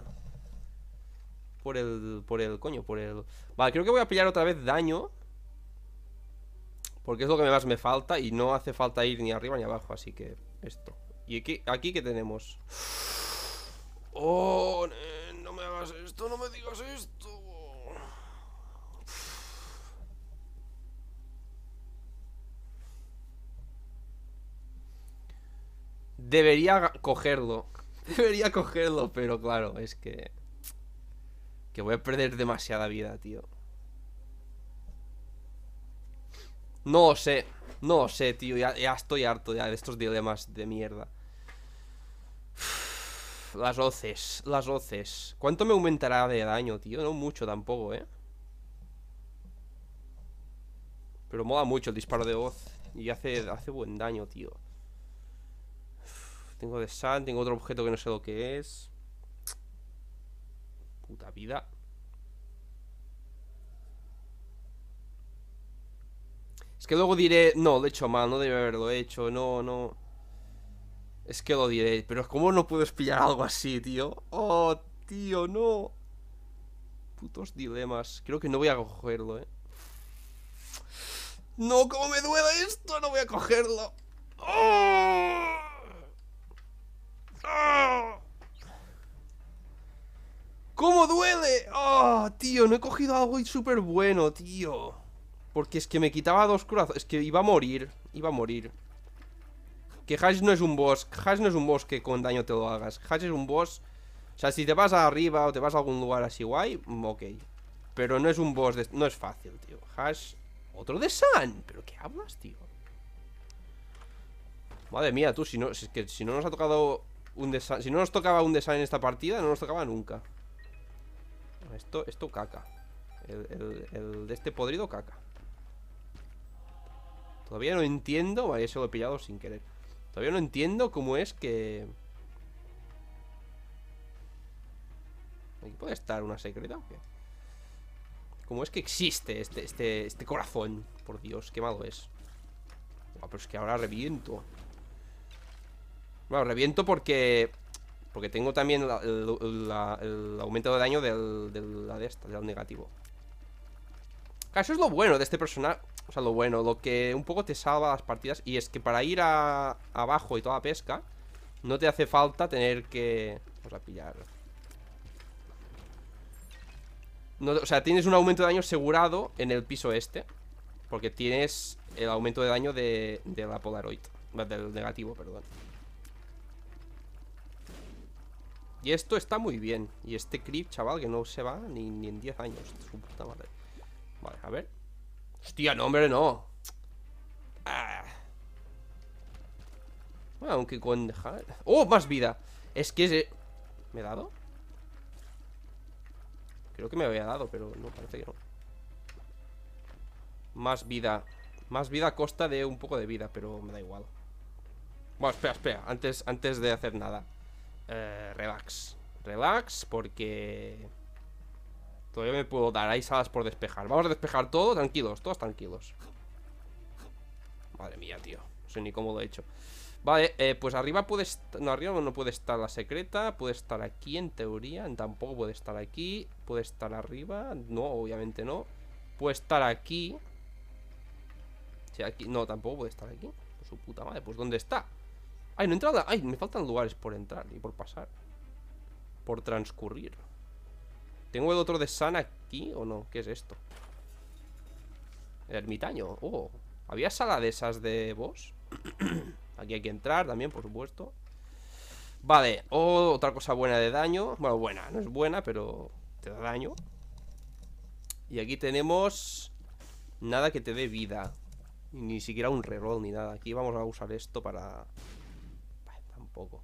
por el, por el, coño, por el... Vale, creo que voy a pillar otra vez daño Porque es lo que más me falta Y no hace falta ir ni arriba ni abajo Así que esto ¿Y aquí, aquí qué tenemos? Oh, no me hagas esto, no me digas esto Debería cogerlo Debería cogerlo, pero claro, es que... Que voy a perder demasiada vida, tío No lo sé No lo sé, tío Ya, estoy harto ya de estos dilemas de mierda Las hoces Las hoces ¿Cuánto me aumentará de daño, tío? No mucho tampoco, eh Pero mola mucho el disparo de hoz Y hace, hace buen daño, tío Tengo de sand Tengo otro objeto que no sé lo que es puta vida. Es que luego diré, no, lo he hecho mal, no debe haberlo hecho, no, no. Es que lo diré, pero ¿cómo no puedes pillar algo así, tío? Oh, tío, no. Putos dilemas. Creo que no voy a cogerlo, eh. No, cómo me duele esto, no voy a cogerlo. ¡Oh! oh. ¿Cómo duele? ¡Oh, tío! No he cogido algo súper bueno, tío. Porque es que me quitaba dos corazones. Es que iba a morir. Iba a morir. Que Hash no es un boss. Hash no es un boss que con daño te lo hagas. Hash es un boss. O sea, si te vas arriba o te vas a algún lugar así guay, mm, ok. Pero no es un boss. No es fácil, tío. Hash. Otro de San. ¿Pero qué hablas, tío? Madre mía, tú, si no, es que, si no nos ha tocado un de Si no nos tocaba un de San en esta partida, no nos tocaba nunca. Esto, esto caca. El, de este podrido caca. Todavía no entiendo. Vale, eso lo he pillado sin querer. Todavía no entiendo cómo es que. Aquí puede estar una secreta o ¿Cómo es que existe este, este, este corazón? Por Dios, qué malo es. pues pero es que ahora reviento. Bueno, reviento porque porque tengo también el, aumento de daño del, la de esta, del negativo. Eso es lo bueno de este personaje. O sea, lo bueno, lo que un poco te salva las partidas. Y es que para ir a, abajo y toda pesca, no te hace falta tener que... Vamos a pillar. o sea, tienes un aumento de daño asegurado en el piso este. Porque tienes el aumento de daño de la Polaroid. Del negativo, perdón. Y esto está muy bien. Y este creep, chaval, que no se va ni, en 10 años. Su puta madre. Vale, a ver. Hostia, no, hombre, no. Ah. Bueno, aunque con dejar... ¡Oh, más vida! Es que se... ¿Me he dado? Creo que me había dado, pero no, parece que no Más vida Más vida a costa de un poco de vida Pero me da igual Bueno, espera, espera, antes, antes de hacer nada eh, relax. Relax, porque todavía me puedo dar. Hay por despejar. Vamos a despejar todo, tranquilos, todos tranquilos. Madre mía, tío. No sé ni cómo lo he hecho. Vale, eh, pues arriba puede estar... No, arriba no puede estar la secreta Puede estar aquí, en teoría Tampoco puede estar aquí Puede estar arriba No, obviamente no Puede estar aquí si aquí... No, tampoco puede estar aquí Por su puta madre Pues ¿dónde está? Ay, no he entrado. Ay, me faltan lugares por entrar y por pasar. Por transcurrir. ¿Tengo el otro de sana aquí o no? ¿Qué es esto? ermitaño. Oh. ¿Había sala de esas de boss? aquí hay que entrar también, por supuesto. Vale. Oh, otra cosa buena de daño. Bueno, buena. No es buena, pero te da daño. Y aquí tenemos... Nada que te dé vida. Ni siquiera un reroll ni nada. Aquí vamos a usar esto para poco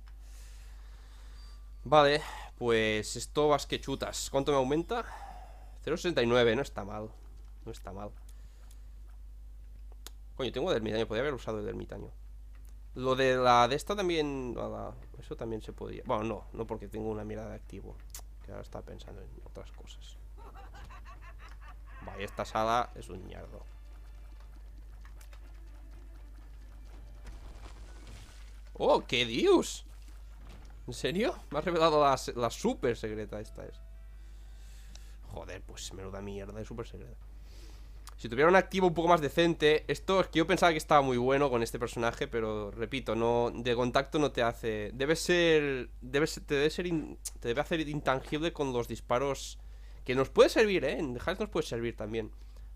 Vale, pues esto vas que chutas ¿Cuánto me aumenta? 0.69, no está mal No está mal Coño, tengo dermitaño podría haber usado el ermitaño Lo de la de esta también Eso también se podía Bueno, no, no porque tengo una mirada activo Que ahora está pensando en otras cosas Vale, esta sala es un ñardo ¡Oh, qué dios! ¿En serio? Me has revelado la, super secreta esta es Joder, pues menuda mierda de super secreta Si tuviera un activo un poco más decente Esto es que yo pensaba que estaba muy bueno con este personaje Pero, repito, no de contacto no te hace Debe ser... Debe ser te, debe hacer intangible con los disparos Que nos puede servir, ¿eh? En nos puede servir también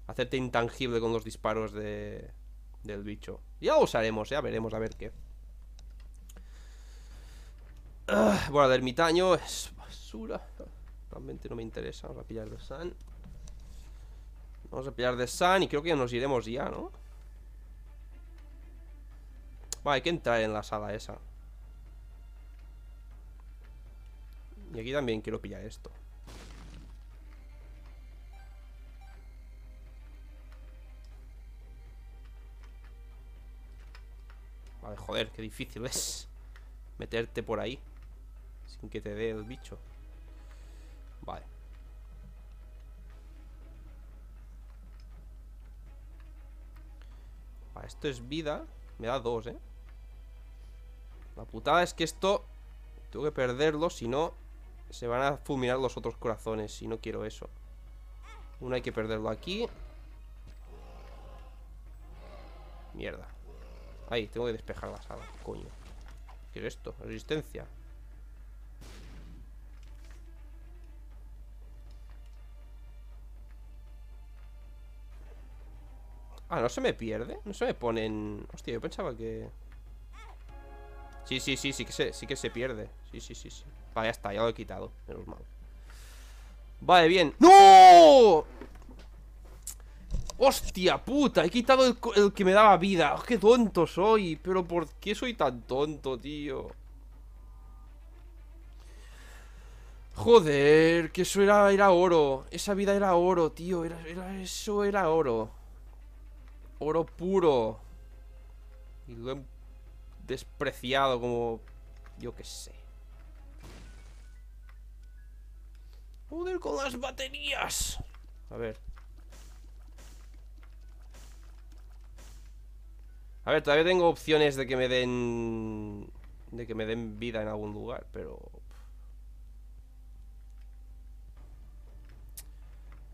Hacerte intangible con los disparos de... Del bicho Ya lo usaremos, ya veremos a ver qué Ah, bueno, de ermitaño es basura. Realmente no me interesa. Vamos a pillar de San. Vamos a pillar de San y creo que nos iremos ya, ¿no? Vale, hay que entrar en la sala esa. Y aquí también quiero pillar esto. Vale, joder, qué difícil es meterte por ahí sin que te dé el bicho. Vale. Vale, esto es vida. Me da dos, ¿eh? La putada es que esto tengo que perderlo, si no se van a fulminar los otros corazones y no quiero eso. Uno hay que perderlo aquí. Mierda. Ahí, tengo que despejar la sala, coño. ¿Qué es esto? Resistencia. Ah, ¿no se me pierde? ¿No se me ponen...? Hostia, yo pensaba que... Sí, sí, sí, sí que se, sí que se pierde Sí, sí, sí, sí Vale, ya está, ya lo he quitado Menos mal Vale, bien ¡No! ¡Hostia puta! He quitado el, que me daba vida oh, ¡Qué tonto soy! Pero ¿por qué soy tan tonto, tío? Joder, que eso era, era oro Esa vida era oro, tío era, era, Eso era oro oro puro. Y lo he despreciado como... Yo qué sé. Joder con las baterías. A ver. A ver, todavía tengo opciones de que me den... De que me den vida en algún lugar, pero...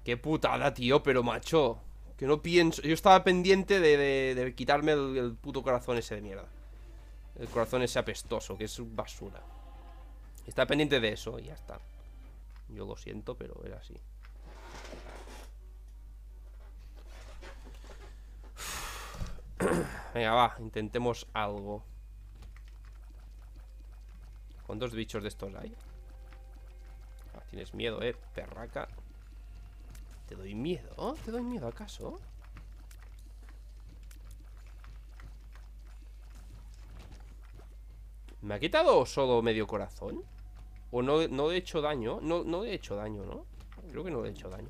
Qué putada, tío, pero macho que no pienso. Yo estaba pendiente de, quitarme el, puto corazón ese de mierda. El corazón ese apestoso, que es basura. Estaba pendiente de eso y ya está. Yo lo siento, pero era así. Venga, va, intentemos algo. ¿Cuántos bichos de estos hay? Ah, tienes miedo, eh, perraca. ¿Te doy miedo? ¿Te doy miedo acaso? ¿Me ha quitado solo medio corazón? ¿O no, no he hecho daño? No, no he hecho daño, ¿no? Creo que no he hecho daño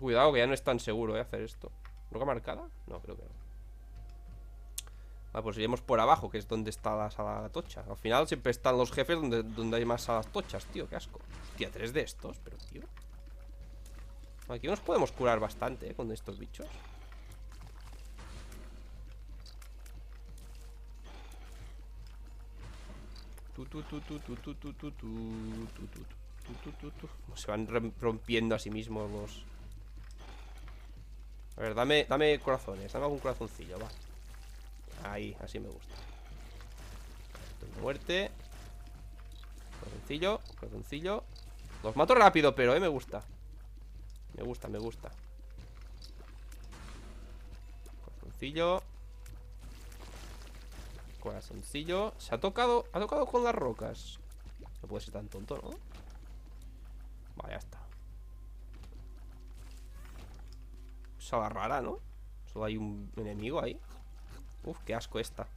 Cuidado que ya no es tan seguro, de eh, Hacer esto ¿Roca marcada? No, creo que no Vale, ah, pues iremos por abajo Que es donde está la sala de tocha Al final siempre están los jefes donde, donde hay más salas tochas, tío Qué asco Hostia, tres de estos, pero tío Aquí nos podemos curar bastante con estos bichos. Se van rompiendo a sí mismos los... A ver, dame, dame corazones, dame algún corazoncillo, va. Ahí, así me gusta. Muerte. Corazoncillo, corazoncillo. Los mato rápido, pero, eh, me gusta. Me gusta, me gusta Corazoncillo Corazoncillo Se ha tocado, ha tocado con las rocas No puede ser tan tonto, ¿no? Vale, ya está Sala rara, ¿no? Solo hay un enemigo ahí Uf, qué asco esta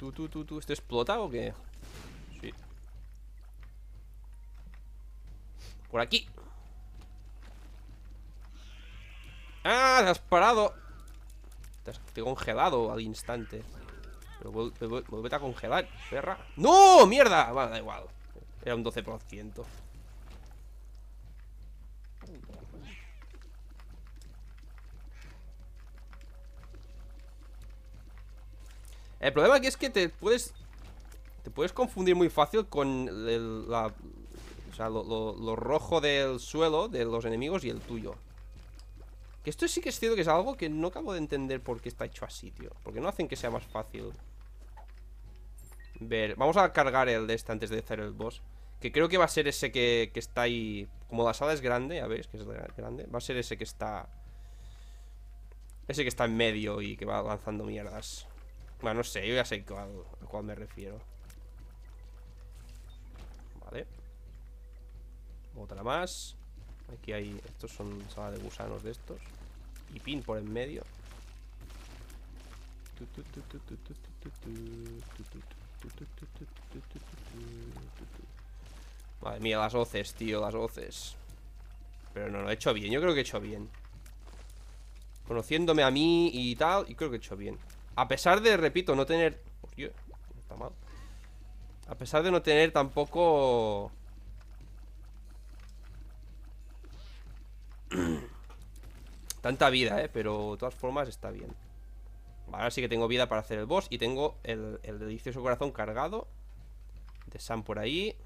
¿Tú, tú, tú, tú? ¿Esto explota o qué? Por aquí ¡Ah! ¡Te has parado! Te has congelado al instante Pero vuelvete a congelar, perra ¡No! ¡Mierda! Vale, da igual Era un 12% El problema aquí es que te puedes Te puedes confundir muy fácil con la, o sea, lo, rojo del suelo, de los enemigos y el tuyo que esto sí que es cierto que es algo que no acabo de entender por qué está hecho así, tío. Porque no hacen que sea más fácil ver. Vamos a cargar el de este antes de hacer el boss. Que creo que va a ser ese que, está ahí. Como la sala es grande, ya veis que es grande. Va a ser ese que está. Ese que está en medio y que va lanzando mierdas. Bueno, no sé, yo ya sé cuál, a cuál me refiero. Vale. Otra más Aquí hay... Estos son sala de gusanos de estos Y pin por en medio Madre mía, las voces, tío, las voces. Pero no, lo he hecho bien, yo creo que he hecho bien Conociéndome a mí y tal, y creo que he hecho bien A pesar de, repito, no tener... está mal A pesar de no tener tampoco Tanta vida, ¿eh? Pero de todas formas está bien. Ahora sí que tengo vida para hacer el boss y tengo el, delicioso corazón cargado. De Sam por ahí.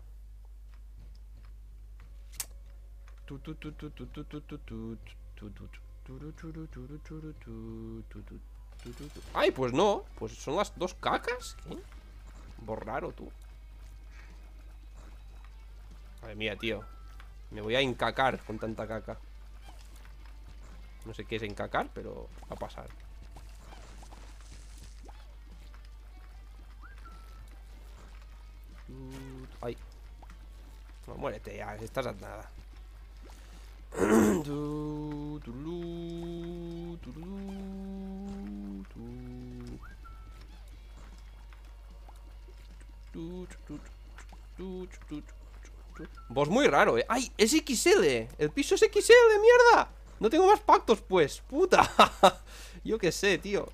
Ay, pues no. Pues son las dos cacas. ¿Qué? Borraro tú. Madre mía, tío. Me voy a encacar con tanta caca. No sé qué es encacar, pero va a pasar Ay no, muérete ya, estás a nada Vos muy raro, eh Ay, es XL, el piso es XL, mierda no tengo más pactos, pues, puta Yo qué sé, tío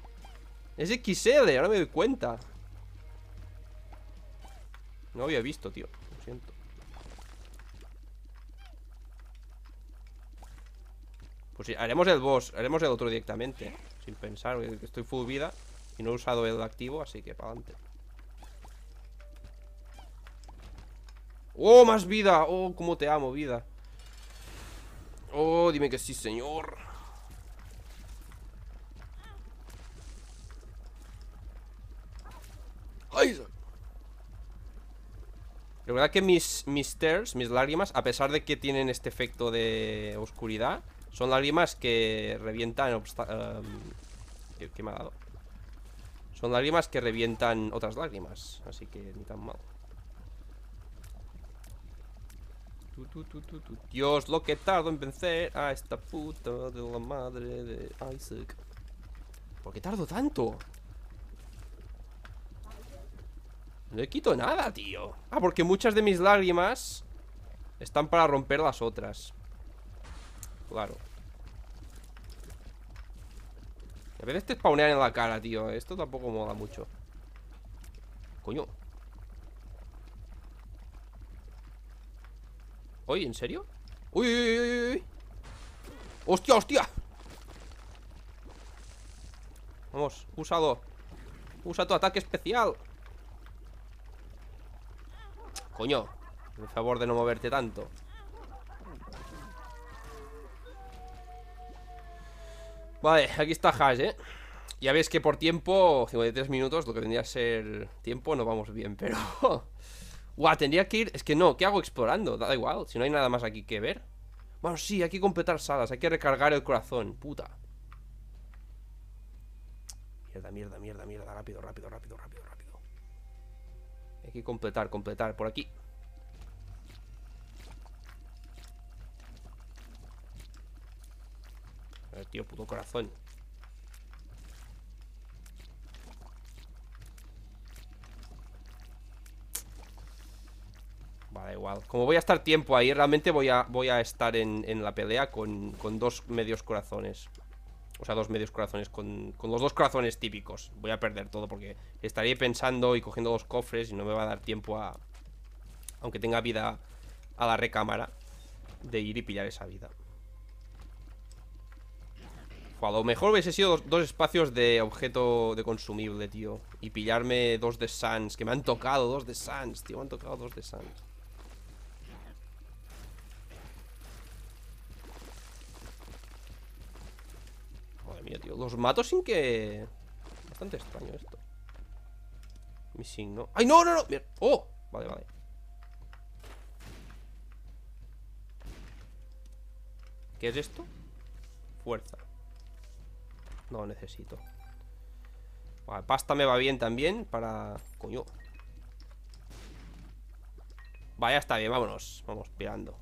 Es XL, ahora me doy cuenta No había visto, tío Lo siento Pues sí, haremos el boss Haremos el otro directamente Sin pensar, estoy full vida Y no he usado el activo, así que para adelante ¡Oh, más vida! ¡Oh, cómo te amo, vida! Oh, dime que sí, señor. ¡Ay! La verdad que mis, mis tears, mis lágrimas, a pesar de que tienen este efecto de oscuridad, son lágrimas que revientan... Em, ¿Qué me ha dado? Son lágrimas que revientan otras lágrimas, así que ni tan mal. Dios, lo que tardo en vencer a esta puta de la madre de Isaac. ¿Por qué tardo tanto? No le quito nada, tío. Ah, porque muchas de mis lágrimas están para romper las otras. Claro. A veces te spawnean en la cara, tío Esto tampoco mola mucho Coño ¿Oye, en serio? ¡Uy, uy, uy, uy! ¡Hostia, hostia! Vamos, úsalo Usa tu ataque especial Coño Por favor de no moverte tanto Vale, aquí está Hash, eh Ya ves que por tiempo 53 minutos, lo que tendría que ser tiempo No vamos bien, pero Guau, tendría que ir... Es que no, ¿qué hago explorando? Da igual, si no hay nada más aquí que ver Bueno, sí, hay que completar salas Hay que recargar el corazón, puta Mierda, mierda, mierda, mierda Rápido, rápido, rápido, rápido, rápido Hay que completar, completar Por aquí A ver, tío, puto corazón Vale, igual. Como voy a estar tiempo ahí, realmente voy a, voy a estar en, la pelea con, dos medios corazones. O sea, dos medios corazones, con, los dos corazones típicos. Voy a perder todo porque estaré pensando y cogiendo los cofres y no me va a dar tiempo a... Aunque tenga vida a la recámara, de ir y pillar esa vida. O a lo mejor hubiese sido dos, dos, espacios de objeto de consumible, tío. Y pillarme dos de Sans, que me han tocado dos de Sans, tío, me han tocado dos de Sans. tío Los mato sin que... Bastante extraño esto Mi signo... ¡Ay, no, no, no! ¡Oh! Vale, vale ¿Qué es esto? Fuerza No necesito vale, Pasta me va bien también Para... Coño Vaya, está bien, vámonos Vamos, pirando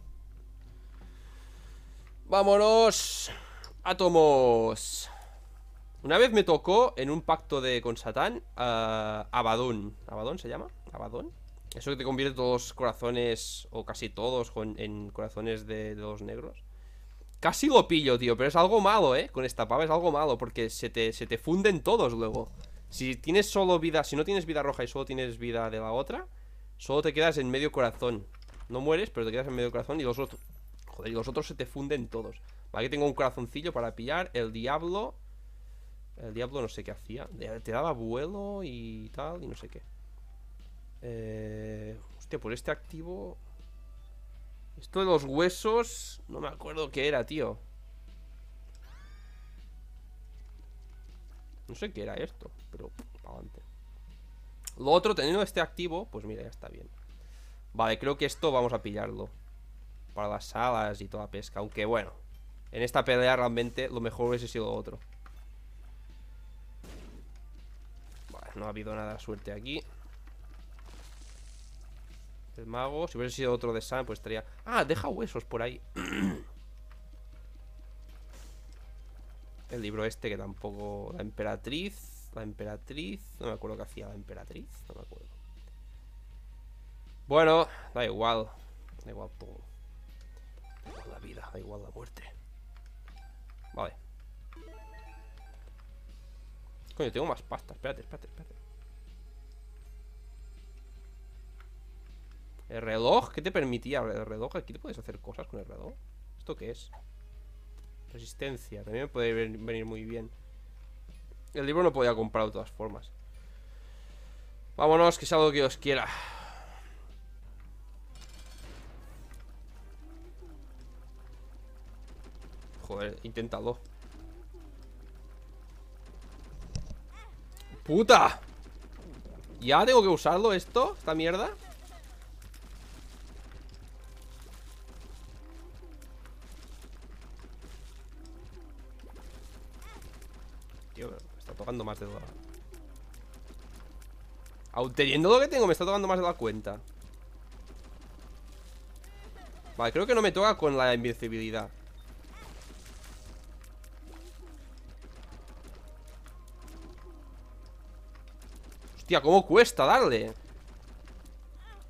Vámonos Átomos. Una vez me tocó en un pacto de con Satán Abadón. ¿Abadón se llama? ¿Abadón? Eso que te convierte todos los corazones, o casi todos, en corazones de, los negros. Casi lo pillo, tío, pero es algo malo, ¿eh? Con esta pava es algo malo, porque se te, se te funden todos luego. Si tienes solo vida, si no tienes vida roja y solo tienes vida de la otra, solo te quedas en medio corazón. No mueres, pero te quedas en medio corazón y los otros... Joder, y los otros se te funden todos. Aquí tengo un corazoncillo para pillar. El diablo. El diablo no sé qué hacía. Te daba vuelo y tal, y no sé qué. Eh, hostia, por este activo. Esto de los huesos. No me acuerdo qué era, tío. No sé qué era esto, pero adelante. Lo otro, teniendo este activo, pues mira, ya está bien. Vale, creo que esto vamos a pillarlo. Para las alas y toda pesca. Aunque bueno, en esta pelea realmente lo mejor hubiese sido otro no ha habido nada de suerte aquí El mago Si hubiese sido otro de Sam, pues estaría... Ah, deja huesos por ahí El libro este que tampoco... La emperatriz La emperatriz... No me acuerdo qué hacía la emperatriz No me acuerdo Bueno, da igual Da igual todo Da igual la vida, da igual la muerte Vale Coño, tengo más pasta Espérate, espérate, espérate El reloj, ¿qué te permitía? El reloj, aquí te puedes hacer cosas con el reloj ¿Esto qué es? Resistencia, también me puede venir muy bien El libro no podía comprar de todas formas Vámonos, que sea lo que os quiera Joder, ¡Puta! ¿Ya tengo que usarlo esto? ¿Esta mierda? Tío, me está tocando más de la... Aún teniendo lo que tengo, me está tocando más de la cuenta Vale, creo que no me toca con la invisibilidad Hostia, cómo cuesta darle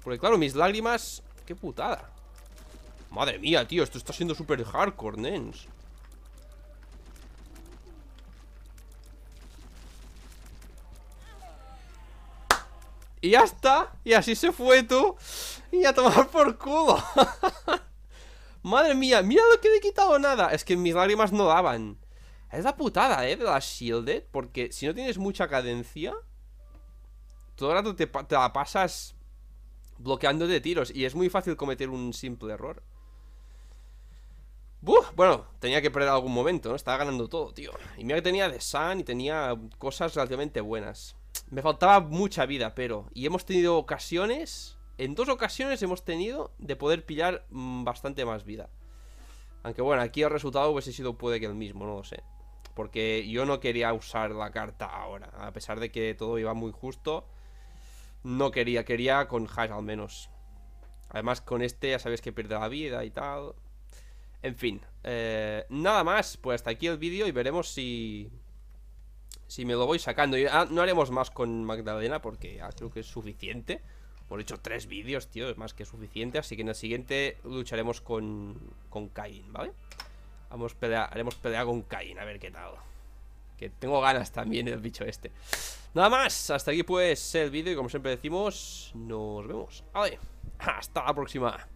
Porque claro, mis lágrimas Qué putada Madre mía, tío, esto está siendo súper hardcore, nens Y ya está, y así se fue tú Y a tomar por culo Madre mía, mira lo que le he quitado nada Es que mis lágrimas no daban Es la putada, eh, de la Shielded Porque si no tienes mucha cadencia todo el rato te, la pasas bloqueando de tiros y es muy fácil cometer un simple error. bueno, tenía que perder algún momento, ¿no? Estaba ganando todo, tío. Y mira que tenía de Sun y tenía cosas relativamente buenas. Me faltaba mucha vida, pero... Y hemos tenido ocasiones... En dos ocasiones hemos tenido de poder pillar mm, bastante más vida. Aunque bueno, aquí el resultado hubiese sido puede que el mismo, no lo sé. Porque yo no quería usar la carta ahora. A pesar de que todo iba muy justo no quería, quería con Hash al menos. Además, con este ya sabéis que pierde la vida y tal. En fin, eh, nada más. Pues hasta aquí el vídeo y veremos si. Si me lo voy sacando. Ah, no haremos más con Magdalena porque ah, creo que es suficiente. Por hecho tres vídeos, tío, es más que suficiente. Así que en el siguiente lucharemos con, con Cain, ¿vale? Vamos pelear. haremos pelea con Cain, a ver qué tal. Que tengo ganas también el bicho este. Nada más, hasta aquí pues el vídeo y como siempre decimos, nos vemos. Vale, hasta la próxima.